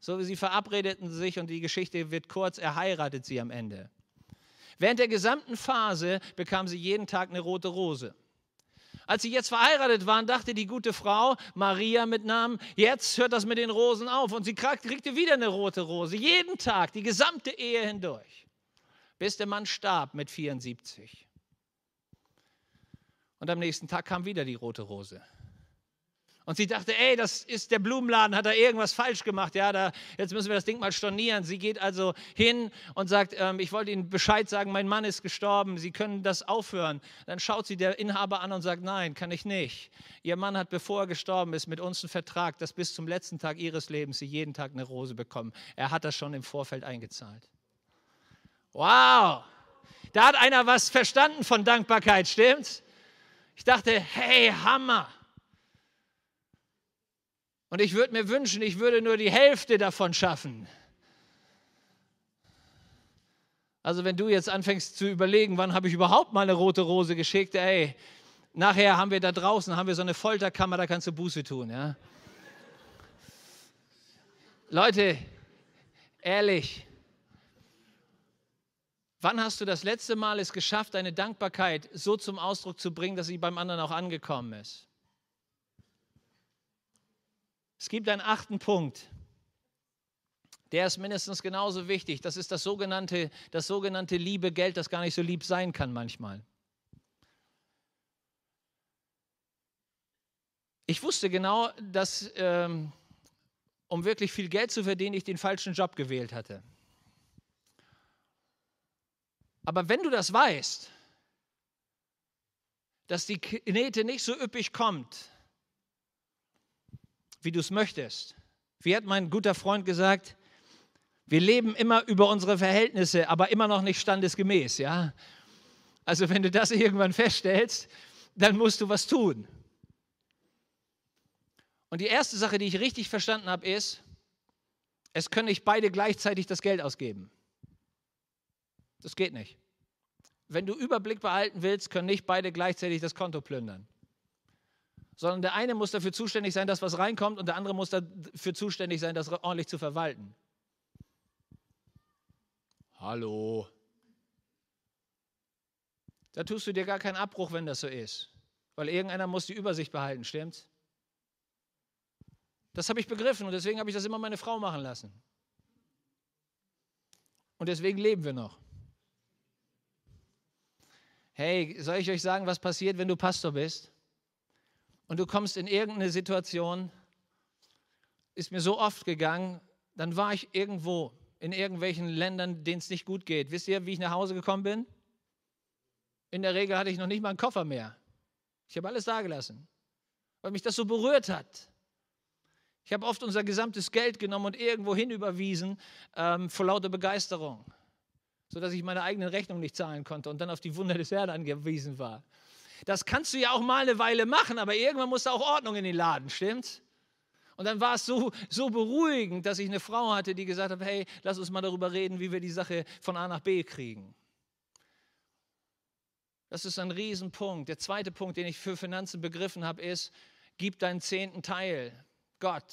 So, wie sie verabredeten sich und die Geschichte wird kurz, er heiratet sie am Ende. Während der gesamten Phase bekam sie jeden Tag eine rote Rose. Als sie jetzt verheiratet waren, dachte die gute Frau, Maria mit Namen, jetzt hört das mit den Rosen auf. Und sie kriegte wieder eine rote Rose, jeden Tag, die gesamte Ehe hindurch, bis der Mann starb mit 74. Und am nächsten Tag kam wieder die rote Rose. Und sie dachte, ey, das ist der Blumenladen, hat da irgendwas falsch gemacht. Ja, da, jetzt müssen wir das Ding mal stornieren. Sie geht also hin und sagt, ähm, ich wollte Ihnen Bescheid sagen, mein Mann ist gestorben, Sie können das aufhören. Dann schaut sie der Inhaber an und sagt, nein, kann ich nicht. Ihr Mann hat, bevor er gestorben ist, mit uns einen Vertrag, dass bis zum letzten Tag Ihres Lebens Sie jeden Tag eine Rose bekommen. Er hat das schon im Vorfeld eingezahlt. Wow! Da hat einer was verstanden von Dankbarkeit, stimmt's? Ich dachte, hey, Hammer! Und ich würde mir wünschen, ich würde nur die Hälfte davon schaffen. Also wenn du jetzt anfängst zu überlegen, wann habe ich überhaupt mal eine rote Rose geschickt, ey, nachher haben wir da draußen, haben wir so eine Folterkammer, da kannst du Buße tun. Ja? Leute, ehrlich, wann hast du das letzte Mal es geschafft, deine Dankbarkeit so zum Ausdruck zu bringen, dass sie beim anderen auch angekommen ist? Es gibt einen achten Punkt. Der ist mindestens genauso wichtig. Das ist das sogenannte, das sogenannte liebe Geld, das gar nicht so lieb sein kann manchmal. Ich wusste genau, dass ähm, um wirklich viel Geld zu verdienen, ich den falschen Job gewählt hatte. Aber wenn du das weißt, dass die Knete nicht so üppig kommt, wie du es möchtest. Wie hat mein guter Freund gesagt, wir leben immer über unsere Verhältnisse, aber immer noch nicht standesgemäß, ja? Also wenn du das irgendwann feststellst, dann musst du was tun. Und die erste Sache, die ich richtig verstanden habe, ist, es können nicht beide gleichzeitig das Geld ausgeben. Das geht nicht. Wenn du Überblick behalten willst, können nicht beide gleichzeitig das Konto plündern sondern der eine muss dafür zuständig sein, dass was reinkommt und der andere muss dafür zuständig sein, das ordentlich zu verwalten. Hallo. Da tust du dir gar keinen Abbruch, wenn das so ist, weil irgendeiner muss die Übersicht behalten, stimmt's? Das habe ich begriffen und deswegen habe ich das immer meine Frau machen lassen. Und deswegen leben wir noch. Hey, soll ich euch sagen, was passiert, wenn du Pastor bist? und du kommst in irgendeine Situation, ist mir so oft gegangen, dann war ich irgendwo in irgendwelchen Ländern, denen es nicht gut geht. Wisst ihr, wie ich nach Hause gekommen bin? In der Regel hatte ich noch nicht mal einen Koffer mehr. Ich habe alles dagelassen, weil mich das so berührt hat. Ich habe oft unser gesamtes Geld genommen und irgendwo hin überwiesen ähm, vor lauter Begeisterung, sodass ich meine eigenen Rechnungen nicht zahlen konnte und dann auf die Wunder des Herrn angewiesen war. Das kannst du ja auch mal eine Weile machen, aber irgendwann muss da auch Ordnung in den Laden, stimmt's? Und dann war es so, so beruhigend, dass ich eine Frau hatte, die gesagt hat, hey, lass uns mal darüber reden, wie wir die Sache von A nach B kriegen. Das ist ein Riesenpunkt. Der zweite Punkt, den ich für Finanzen begriffen habe, ist, gib deinen zehnten Teil Gott.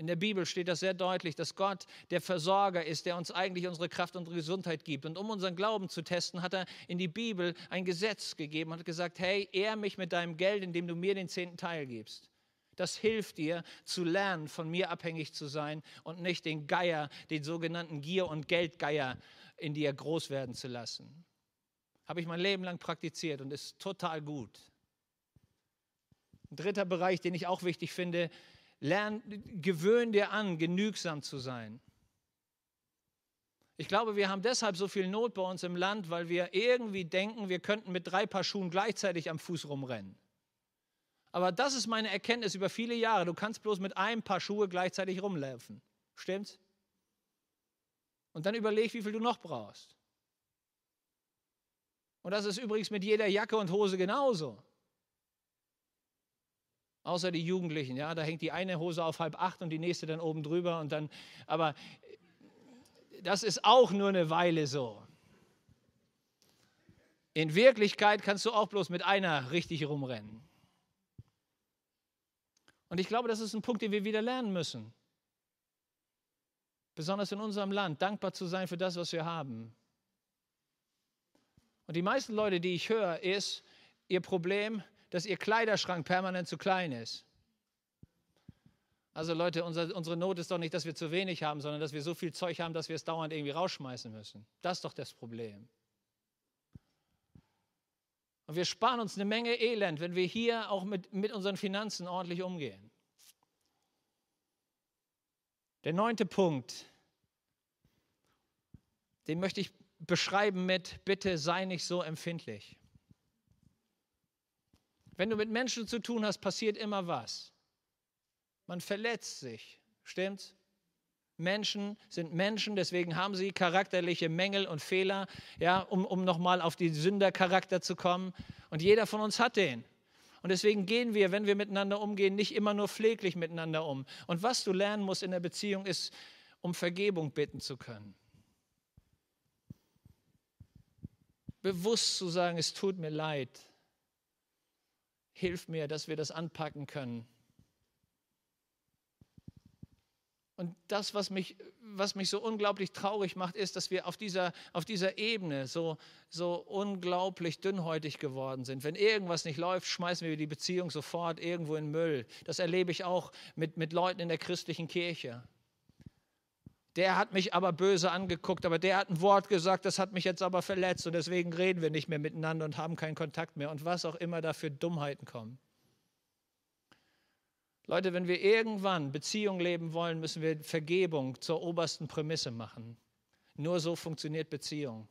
In der Bibel steht das sehr deutlich, dass Gott der Versorger ist, der uns eigentlich unsere Kraft und Gesundheit gibt. Und um unseren Glauben zu testen, hat er in die Bibel ein Gesetz gegeben und hat gesagt, hey, ehr mich mit deinem Geld, indem du mir den zehnten Teil gibst. Das hilft dir zu lernen, von mir abhängig zu sein und nicht den Geier, den sogenannten Gier- und Geldgeier in dir groß werden zu lassen. Habe ich mein Leben lang praktiziert und ist total gut. Ein dritter Bereich, den ich auch wichtig finde, ist, Lern, gewöhn dir an, genügsam zu sein. Ich glaube, wir haben deshalb so viel Not bei uns im Land, weil wir irgendwie denken, wir könnten mit drei Paar Schuhen gleichzeitig am Fuß rumrennen. Aber das ist meine Erkenntnis über viele Jahre. Du kannst bloß mit einem Paar Schuhe gleichzeitig rumlaufen. Stimmt's? Und dann überleg, wie viel du noch brauchst. Und das ist übrigens mit jeder Jacke und Hose genauso. Außer die Jugendlichen, ja, da hängt die eine Hose auf halb acht und die nächste dann oben drüber und dann, aber das ist auch nur eine Weile so. In Wirklichkeit kannst du auch bloß mit einer richtig rumrennen. Und ich glaube, das ist ein Punkt, den wir wieder lernen müssen. Besonders in unserem Land, dankbar zu sein für das, was wir haben. Und die meisten Leute, die ich höre, ist, ihr Problem dass ihr Kleiderschrank permanent zu klein ist. Also Leute, unser, unsere Not ist doch nicht, dass wir zu wenig haben, sondern dass wir so viel Zeug haben, dass wir es dauernd irgendwie rausschmeißen müssen. Das ist doch das Problem. Und wir sparen uns eine Menge Elend, wenn wir hier auch mit, mit unseren Finanzen ordentlich umgehen. Der neunte Punkt, den möchte ich beschreiben mit, bitte sei nicht so empfindlich. Wenn du mit Menschen zu tun hast, passiert immer was. Man verletzt sich, stimmt's? Menschen sind Menschen, deswegen haben sie charakterliche Mängel und Fehler, ja, um, um nochmal auf den Sündercharakter zu kommen. Und jeder von uns hat den. Und deswegen gehen wir, wenn wir miteinander umgehen, nicht immer nur pfleglich miteinander um. Und was du lernen musst in der Beziehung ist, um Vergebung bitten zu können. Bewusst zu sagen, es tut mir leid, hilf mir, dass wir das anpacken können. Und das, was mich, was mich so unglaublich traurig macht, ist, dass wir auf dieser, auf dieser Ebene so, so unglaublich dünnhäutig geworden sind. Wenn irgendwas nicht läuft, schmeißen wir die Beziehung sofort irgendwo in Müll. Das erlebe ich auch mit, mit Leuten in der christlichen Kirche. Der hat mich aber böse angeguckt, aber der hat ein Wort gesagt, das hat mich jetzt aber verletzt und deswegen reden wir nicht mehr miteinander und haben keinen Kontakt mehr und was auch immer da für Dummheiten kommen. Leute, wenn wir irgendwann Beziehung leben wollen, müssen wir Vergebung zur obersten Prämisse machen. Nur so funktioniert Beziehung.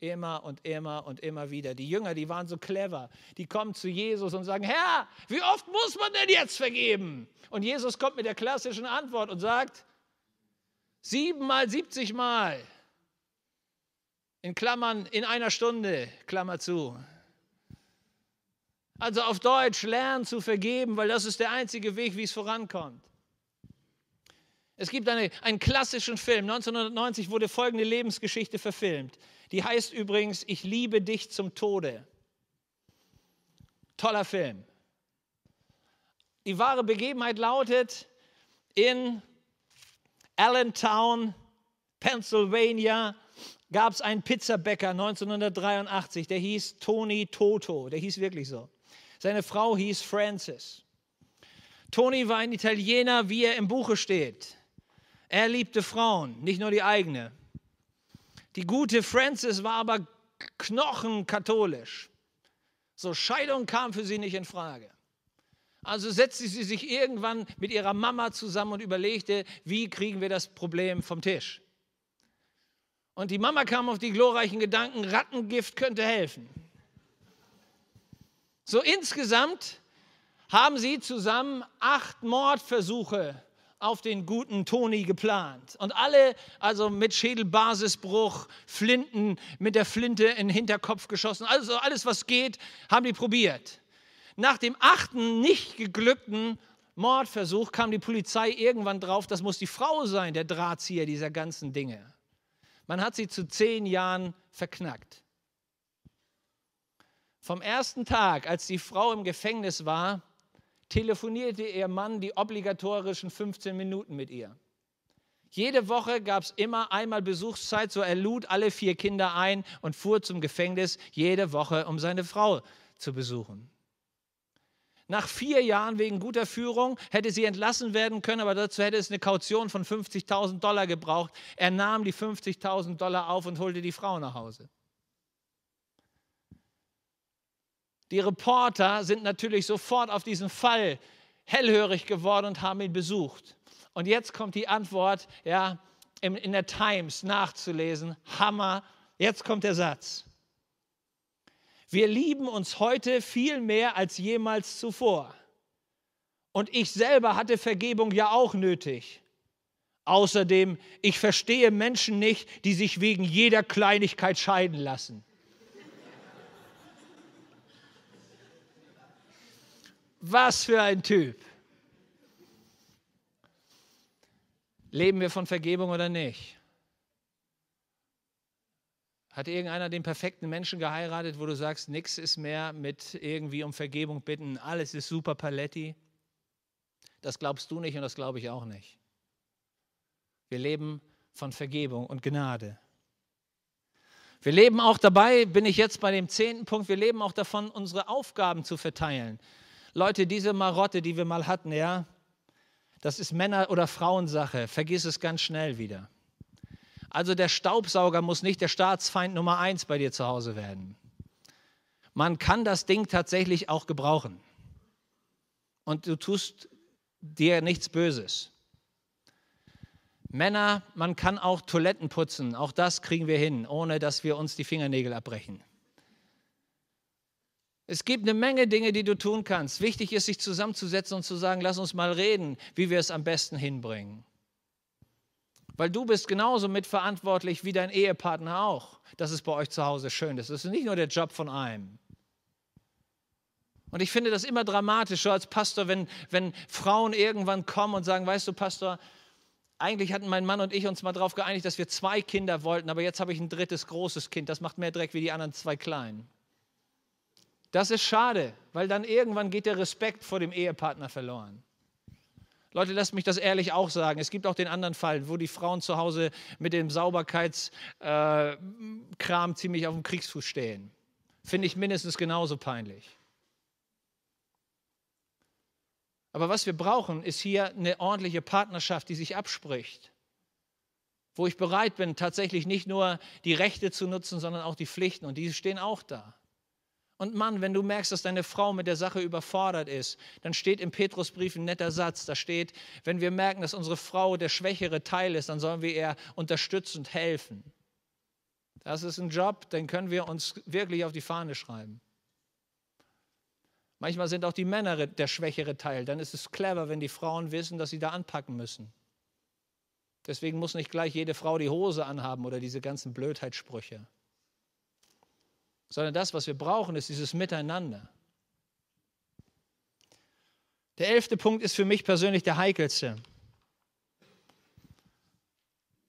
Immer und immer und immer wieder. Die Jünger, die waren so clever. Die kommen zu Jesus und sagen, Herr, wie oft muss man denn jetzt vergeben? Und Jesus kommt mit der klassischen Antwort und sagt, Siebenmal, siebzigmal. In Klammern, in einer Stunde, Klammer zu. Also auf Deutsch, lernen zu vergeben, weil das ist der einzige Weg, wie es vorankommt. Es gibt eine, einen klassischen Film. 1990 wurde folgende Lebensgeschichte verfilmt. Die heißt übrigens Ich liebe dich zum Tode. Toller Film. Die wahre Begebenheit lautet, in Allentown, Pennsylvania, gab es einen Pizzabäcker 1983, der hieß Tony Toto, der hieß wirklich so. Seine Frau hieß Frances. Tony war ein Italiener, wie er im Buche steht. Er liebte Frauen, nicht nur die eigene. Die gute Frances war aber knochenkatholisch. So Scheidung kam für sie nicht in Frage. Also setzte sie sich irgendwann mit ihrer Mama zusammen und überlegte, wie kriegen wir das Problem vom Tisch. Und die Mama kam auf die glorreichen Gedanken, Rattengift könnte helfen. So insgesamt haben sie zusammen acht Mordversuche auf den guten Toni geplant. Und alle, also mit Schädelbasisbruch, Flinten, mit der Flinte in den Hinterkopf geschossen, also alles, was geht, haben die probiert. Nach dem achten nicht geglückten Mordversuch kam die Polizei irgendwann drauf, das muss die Frau sein, der Drahtzieher dieser ganzen Dinge. Man hat sie zu zehn Jahren verknackt. Vom ersten Tag, als die Frau im Gefängnis war, telefonierte ihr Mann die obligatorischen 15 Minuten mit ihr. Jede Woche gab es immer einmal Besuchszeit, so er lud alle vier Kinder ein und fuhr zum Gefängnis jede Woche, um seine Frau zu besuchen. Nach vier Jahren wegen guter Führung hätte sie entlassen werden können, aber dazu hätte es eine Kaution von 50.000 Dollar gebraucht. Er nahm die 50.000 Dollar auf und holte die Frau nach Hause. Die Reporter sind natürlich sofort auf diesen Fall hellhörig geworden und haben ihn besucht. Und jetzt kommt die Antwort, ja, in, in der Times nachzulesen. Hammer. Jetzt kommt der Satz. Wir lieben uns heute viel mehr als jemals zuvor. Und ich selber hatte Vergebung ja auch nötig. Außerdem, ich verstehe Menschen nicht, die sich wegen jeder Kleinigkeit scheiden lassen. Was für ein Typ. Leben wir von Vergebung oder nicht? Hat irgendeiner den perfekten Menschen geheiratet, wo du sagst, nichts ist mehr mit irgendwie um Vergebung bitten, alles ist super Paletti? Das glaubst du nicht und das glaube ich auch nicht. Wir leben von Vergebung und Gnade. Wir leben auch dabei, bin ich jetzt bei dem zehnten Punkt, wir leben auch davon, unsere Aufgaben zu verteilen. Leute, diese Marotte, die wir mal hatten, ja, das ist Männer- oder Frauensache. Vergiss es ganz schnell wieder. Also der Staubsauger muss nicht der Staatsfeind Nummer eins bei dir zu Hause werden. Man kann das Ding tatsächlich auch gebrauchen. Und du tust dir nichts Böses. Männer, man kann auch Toiletten putzen. Auch das kriegen wir hin, ohne dass wir uns die Fingernägel abbrechen. Es gibt eine Menge Dinge, die du tun kannst. Wichtig ist, sich zusammenzusetzen und zu sagen, lass uns mal reden, wie wir es am besten hinbringen. Weil du bist genauso mitverantwortlich wie dein Ehepartner auch. Das ist bei euch zu Hause schön. Das ist nicht nur der Job von einem. Und ich finde das immer dramatischer als Pastor, wenn, wenn Frauen irgendwann kommen und sagen, weißt du, Pastor, eigentlich hatten mein Mann und ich uns mal darauf geeinigt, dass wir zwei Kinder wollten, aber jetzt habe ich ein drittes großes Kind. Das macht mehr Dreck wie die anderen zwei kleinen. Das ist schade, weil dann irgendwann geht der Respekt vor dem Ehepartner verloren. Leute, lasst mich das ehrlich auch sagen. Es gibt auch den anderen Fall, wo die Frauen zu Hause mit dem Sauberkeitskram äh, ziemlich auf dem Kriegsfuß stehen. Finde ich mindestens genauso peinlich. Aber was wir brauchen, ist hier eine ordentliche Partnerschaft, die sich abspricht. Wo ich bereit bin, tatsächlich nicht nur die Rechte zu nutzen, sondern auch die Pflichten. Und diese stehen auch da. Und Mann, wenn du merkst, dass deine Frau mit der Sache überfordert ist, dann steht im Petrusbrief ein netter Satz. Da steht, wenn wir merken, dass unsere Frau der schwächere Teil ist, dann sollen wir ihr unterstützend helfen. Das ist ein Job, den können wir uns wirklich auf die Fahne schreiben. Manchmal sind auch die Männer der schwächere Teil. Dann ist es clever, wenn die Frauen wissen, dass sie da anpacken müssen. Deswegen muss nicht gleich jede Frau die Hose anhaben oder diese ganzen Blödheitssprüche sondern das, was wir brauchen, ist dieses Miteinander. Der elfte Punkt ist für mich persönlich der heikelste.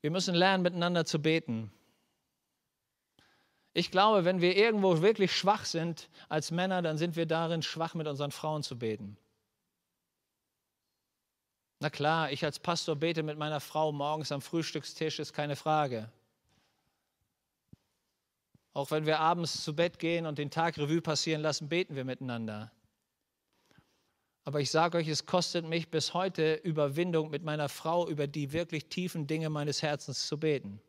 Wir müssen lernen, miteinander zu beten. Ich glaube, wenn wir irgendwo wirklich schwach sind als Männer, dann sind wir darin schwach, mit unseren Frauen zu beten. Na klar, ich als Pastor bete mit meiner Frau morgens am Frühstückstisch, ist keine Frage. Auch wenn wir abends zu Bett gehen und den Tag Revue passieren lassen, beten wir miteinander. Aber ich sage euch, es kostet mich bis heute Überwindung, mit meiner Frau über die wirklich tiefen Dinge meines Herzens zu beten.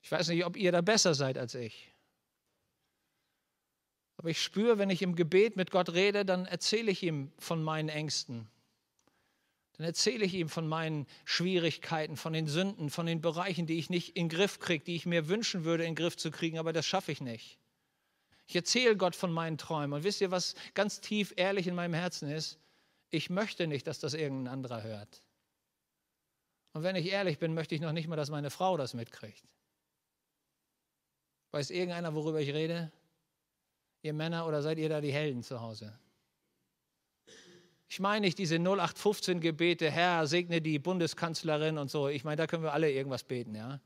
Ich weiß nicht, ob ihr da besser seid als ich. Aber ich spüre, wenn ich im Gebet mit Gott rede, dann erzähle ich ihm von meinen Ängsten, dann erzähle ich ihm von meinen Schwierigkeiten, von den Sünden, von den Bereichen, die ich nicht in den Griff kriege, die ich mir wünschen würde, in den Griff zu kriegen, aber das schaffe ich nicht. Ich erzähle Gott von meinen Träumen. Und wisst ihr, was ganz tief ehrlich in meinem Herzen ist? Ich möchte nicht, dass das irgendein anderer hört. Und wenn ich ehrlich bin, möchte ich noch nicht mal, dass meine Frau das mitkriegt. Weiß irgendeiner, worüber ich rede? Ihr Männer oder seid ihr da die Helden zu Hause? Ich meine nicht diese 0815 Gebete, Herr, segne die Bundeskanzlerin und so. Ich meine, da können wir alle irgendwas beten, ja.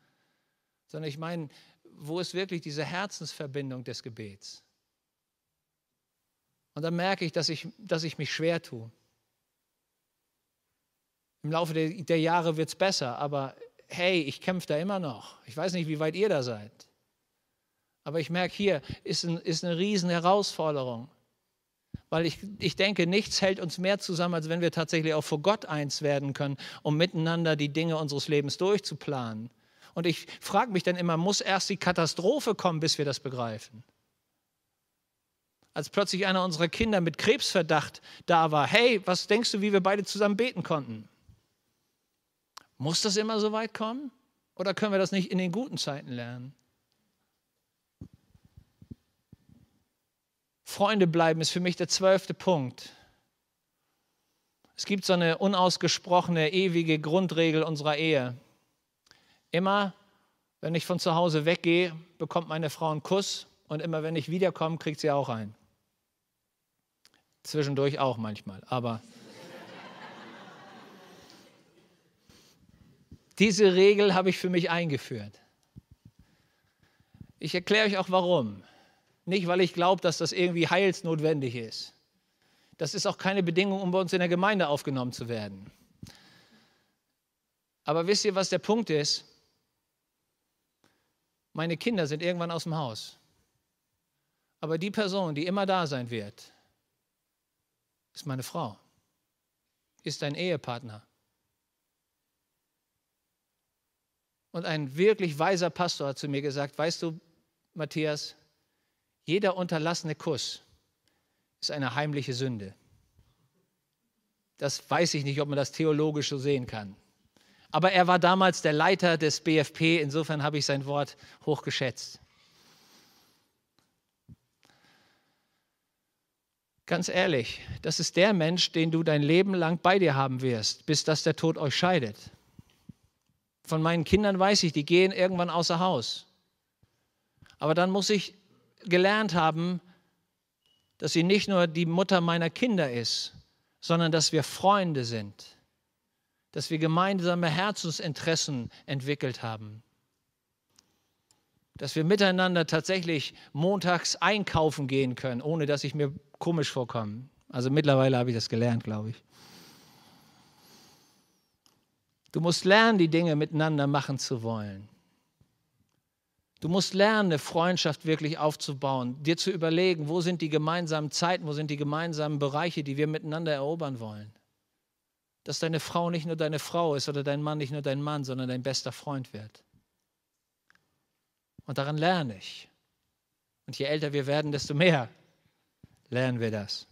Sondern ich meine, wo ist wirklich diese Herzensverbindung des Gebets? Und dann merke ich, dass ich, dass ich mich schwer tue. Im Laufe der, der Jahre wird es besser, aber hey, ich kämpfe da immer noch. Ich weiß nicht, wie weit ihr da seid. Aber ich merke, hier ist, ein, ist eine Riesenherausforderung weil ich, ich denke, nichts hält uns mehr zusammen, als wenn wir tatsächlich auch vor Gott eins werden können, um miteinander die Dinge unseres Lebens durchzuplanen. Und ich frage mich dann immer, muss erst die Katastrophe kommen, bis wir das begreifen? Als plötzlich einer unserer Kinder mit Krebsverdacht da war, hey, was denkst du, wie wir beide zusammen beten konnten? Muss das immer so weit kommen? Oder können wir das nicht in den guten Zeiten lernen? Freunde bleiben ist für mich der zwölfte Punkt. Es gibt so eine unausgesprochene, ewige Grundregel unserer Ehe. Immer, wenn ich von zu Hause weggehe, bekommt meine Frau einen Kuss und immer, wenn ich wiederkomme, kriegt sie auch einen. Zwischendurch auch manchmal, aber. Diese Regel habe ich für mich eingeführt. Ich erkläre euch auch warum. Nicht, weil ich glaube, dass das irgendwie heilsnotwendig ist. Das ist auch keine Bedingung, um bei uns in der Gemeinde aufgenommen zu werden. Aber wisst ihr, was der Punkt ist? Meine Kinder sind irgendwann aus dem Haus. Aber die Person, die immer da sein wird, ist meine Frau, ist dein Ehepartner. Und ein wirklich weiser Pastor hat zu mir gesagt, weißt du, Matthias, jeder unterlassene Kuss ist eine heimliche Sünde. Das weiß ich nicht, ob man das theologisch so sehen kann. Aber er war damals der Leiter des BFP, insofern habe ich sein Wort hochgeschätzt. Ganz ehrlich, das ist der Mensch, den du dein Leben lang bei dir haben wirst, bis dass der Tod euch scheidet. Von meinen Kindern weiß ich, die gehen irgendwann außer Haus. Aber dann muss ich gelernt haben, dass sie nicht nur die Mutter meiner Kinder ist, sondern dass wir Freunde sind, dass wir gemeinsame Herzensinteressen entwickelt haben, dass wir miteinander tatsächlich montags einkaufen gehen können, ohne dass ich mir komisch vorkomme. Also mittlerweile habe ich das gelernt, glaube ich. Du musst lernen, die Dinge miteinander machen zu wollen. Du musst lernen, eine Freundschaft wirklich aufzubauen, dir zu überlegen, wo sind die gemeinsamen Zeiten, wo sind die gemeinsamen Bereiche, die wir miteinander erobern wollen. Dass deine Frau nicht nur deine Frau ist oder dein Mann nicht nur dein Mann, sondern dein bester Freund wird. Und daran lerne ich. Und je älter wir werden, desto mehr lernen wir das.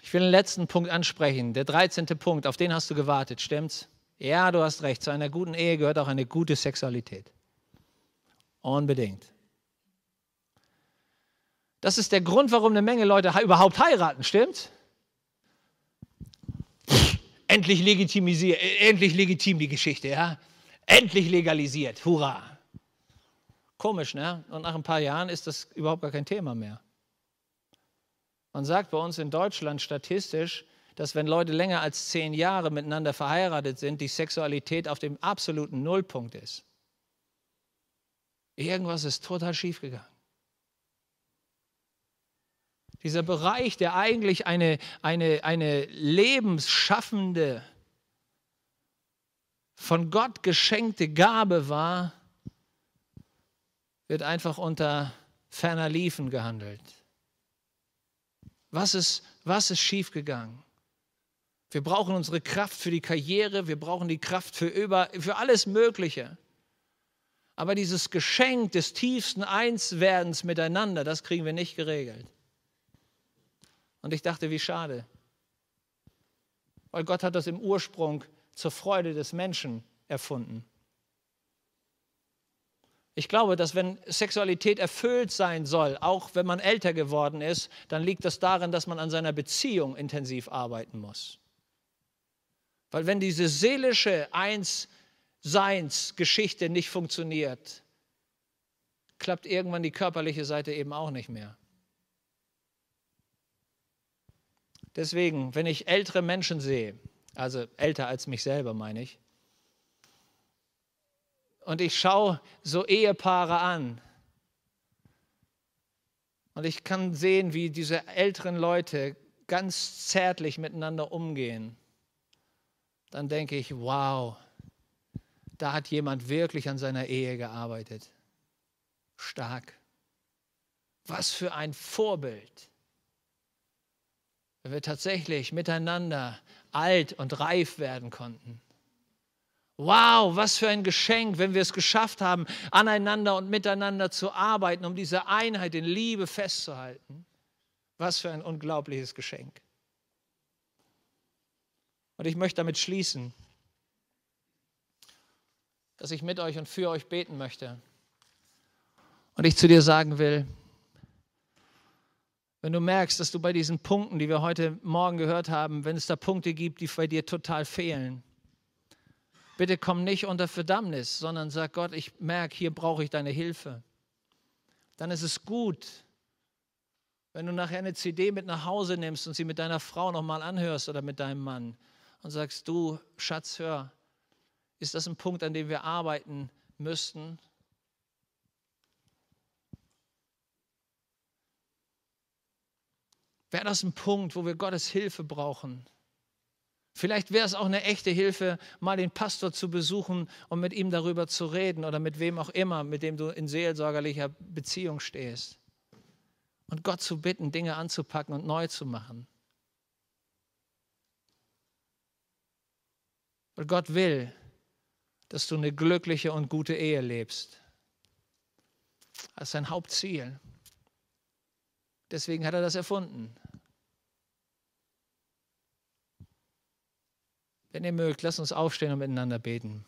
Ich will den letzten Punkt ansprechen, der 13. Punkt, auf den hast du gewartet, stimmt's? Ja, du hast recht, zu einer guten Ehe gehört auch eine gute Sexualität. Unbedingt. Das ist der Grund, warum eine Menge Leute überhaupt heiraten, stimmt? endlich legitimisiert, endlich legitim die Geschichte, ja? Endlich legalisiert, hurra. Komisch, ne? Und nach ein paar Jahren ist das überhaupt gar kein Thema mehr. Man sagt bei uns in Deutschland statistisch, dass wenn Leute länger als zehn Jahre miteinander verheiratet sind, die Sexualität auf dem absoluten Nullpunkt ist. Irgendwas ist total schiefgegangen. Dieser Bereich, der eigentlich eine, eine, eine lebensschaffende, von Gott geschenkte Gabe war, wird einfach unter ferner Liefen gehandelt. Was ist, was ist schiefgegangen? Wir brauchen unsere Kraft für die Karriere, wir brauchen die Kraft für, über, für alles Mögliche. Aber dieses Geschenk des tiefsten Einswerdens miteinander, das kriegen wir nicht geregelt. Und ich dachte, wie schade. Weil Gott hat das im Ursprung zur Freude des Menschen erfunden. Ich glaube, dass wenn Sexualität erfüllt sein soll, auch wenn man älter geworden ist, dann liegt das darin, dass man an seiner Beziehung intensiv arbeiten muss. Weil wenn diese seelische eins seins geschichte nicht funktioniert, klappt irgendwann die körperliche Seite eben auch nicht mehr. Deswegen, wenn ich ältere Menschen sehe, also älter als mich selber meine ich, und ich schaue so Ehepaare an, und ich kann sehen, wie diese älteren Leute ganz zärtlich miteinander umgehen dann denke ich, wow, da hat jemand wirklich an seiner Ehe gearbeitet. Stark. Was für ein Vorbild. Wenn wir tatsächlich miteinander alt und reif werden konnten. Wow, was für ein Geschenk, wenn wir es geschafft haben, aneinander und miteinander zu arbeiten, um diese Einheit in Liebe festzuhalten. Was für ein unglaubliches Geschenk. Und ich möchte damit schließen, dass ich mit euch und für euch beten möchte. Und ich zu dir sagen will, wenn du merkst, dass du bei diesen Punkten, die wir heute Morgen gehört haben, wenn es da Punkte gibt, die bei dir total fehlen, bitte komm nicht unter Verdammnis, sondern sag Gott, ich merke, hier brauche ich deine Hilfe. Dann ist es gut, wenn du nachher eine CD mit nach Hause nimmst und sie mit deiner Frau nochmal anhörst oder mit deinem Mann und sagst, du Schatz, hör, ist das ein Punkt, an dem wir arbeiten müssten? Wäre das ein Punkt, wo wir Gottes Hilfe brauchen? Vielleicht wäre es auch eine echte Hilfe, mal den Pastor zu besuchen und mit ihm darüber zu reden oder mit wem auch immer, mit dem du in seelsorgerlicher Beziehung stehst. Und Gott zu bitten, Dinge anzupacken und neu zu machen. Weil Gott will, dass du eine glückliche und gute Ehe lebst. Das ist sein Hauptziel. Deswegen hat er das erfunden. Wenn ihr mögt, lasst uns aufstehen und miteinander beten.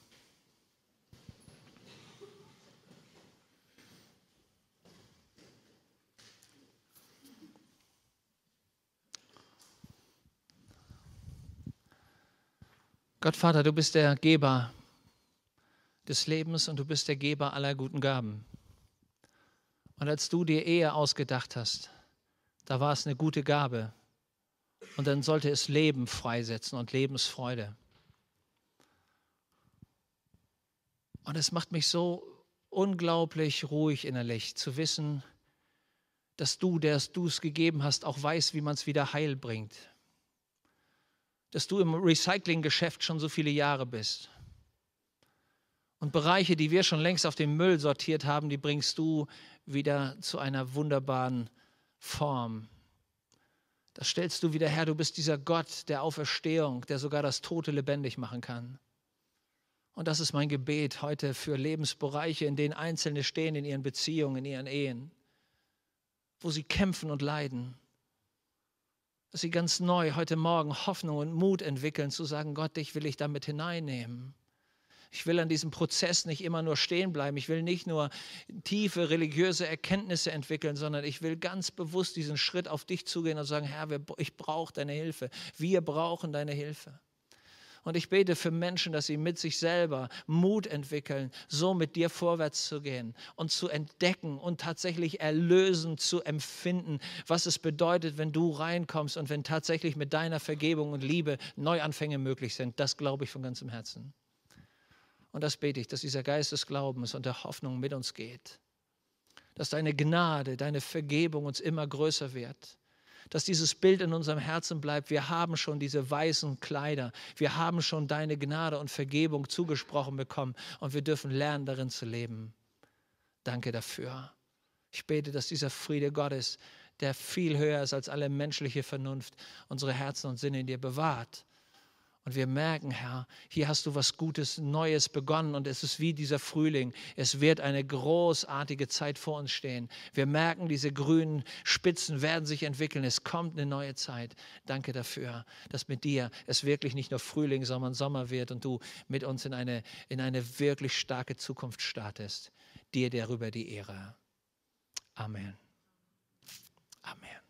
Gott Vater, du bist der Geber des Lebens und du bist der Geber aller guten Gaben. Und als du dir Ehe ausgedacht hast, da war es eine gute Gabe. Und dann sollte es Leben freisetzen und Lebensfreude. Und es macht mich so unglaublich ruhig innerlich zu wissen, dass du, der du es gegeben hast, auch weißt, wie man es wieder heil bringt dass du im Recyclinggeschäft schon so viele Jahre bist. Und Bereiche, die wir schon längst auf den Müll sortiert haben, die bringst du wieder zu einer wunderbaren Form. Das stellst du wieder her. Du bist dieser Gott der Auferstehung, der sogar das Tote lebendig machen kann. Und das ist mein Gebet heute für Lebensbereiche, in denen Einzelne stehen in ihren Beziehungen, in ihren Ehen, wo sie kämpfen und leiden, dass sie ganz neu heute Morgen Hoffnung und Mut entwickeln, zu sagen, Gott, dich will ich damit hineinnehmen. Ich will an diesem Prozess nicht immer nur stehen bleiben. Ich will nicht nur tiefe religiöse Erkenntnisse entwickeln, sondern ich will ganz bewusst diesen Schritt auf dich zugehen und sagen, Herr, ich brauche deine Hilfe. Wir brauchen deine Hilfe. Und ich bete für Menschen, dass sie mit sich selber Mut entwickeln, so mit dir vorwärts zu gehen und zu entdecken und tatsächlich erlösend zu empfinden, was es bedeutet, wenn du reinkommst und wenn tatsächlich mit deiner Vergebung und Liebe Neuanfänge möglich sind. Das glaube ich von ganzem Herzen. Und das bete ich, dass dieser Geist des Glaubens und der Hoffnung mit uns geht. Dass deine Gnade, deine Vergebung uns immer größer wird dass dieses Bild in unserem Herzen bleibt. Wir haben schon diese weißen Kleider. Wir haben schon deine Gnade und Vergebung zugesprochen bekommen und wir dürfen lernen, darin zu leben. Danke dafür. Ich bete, dass dieser Friede Gottes, der viel höher ist als alle menschliche Vernunft, unsere Herzen und Sinne in dir bewahrt und wir merken, Herr, hier hast du was Gutes, Neues begonnen und es ist wie dieser Frühling. Es wird eine großartige Zeit vor uns stehen. Wir merken, diese grünen Spitzen werden sich entwickeln. Es kommt eine neue Zeit. Danke dafür, dass mit dir es wirklich nicht nur Frühling, sondern Sommer wird und du mit uns in eine, in eine wirklich starke Zukunft startest. Dir darüber die Ehre. Amen. Amen.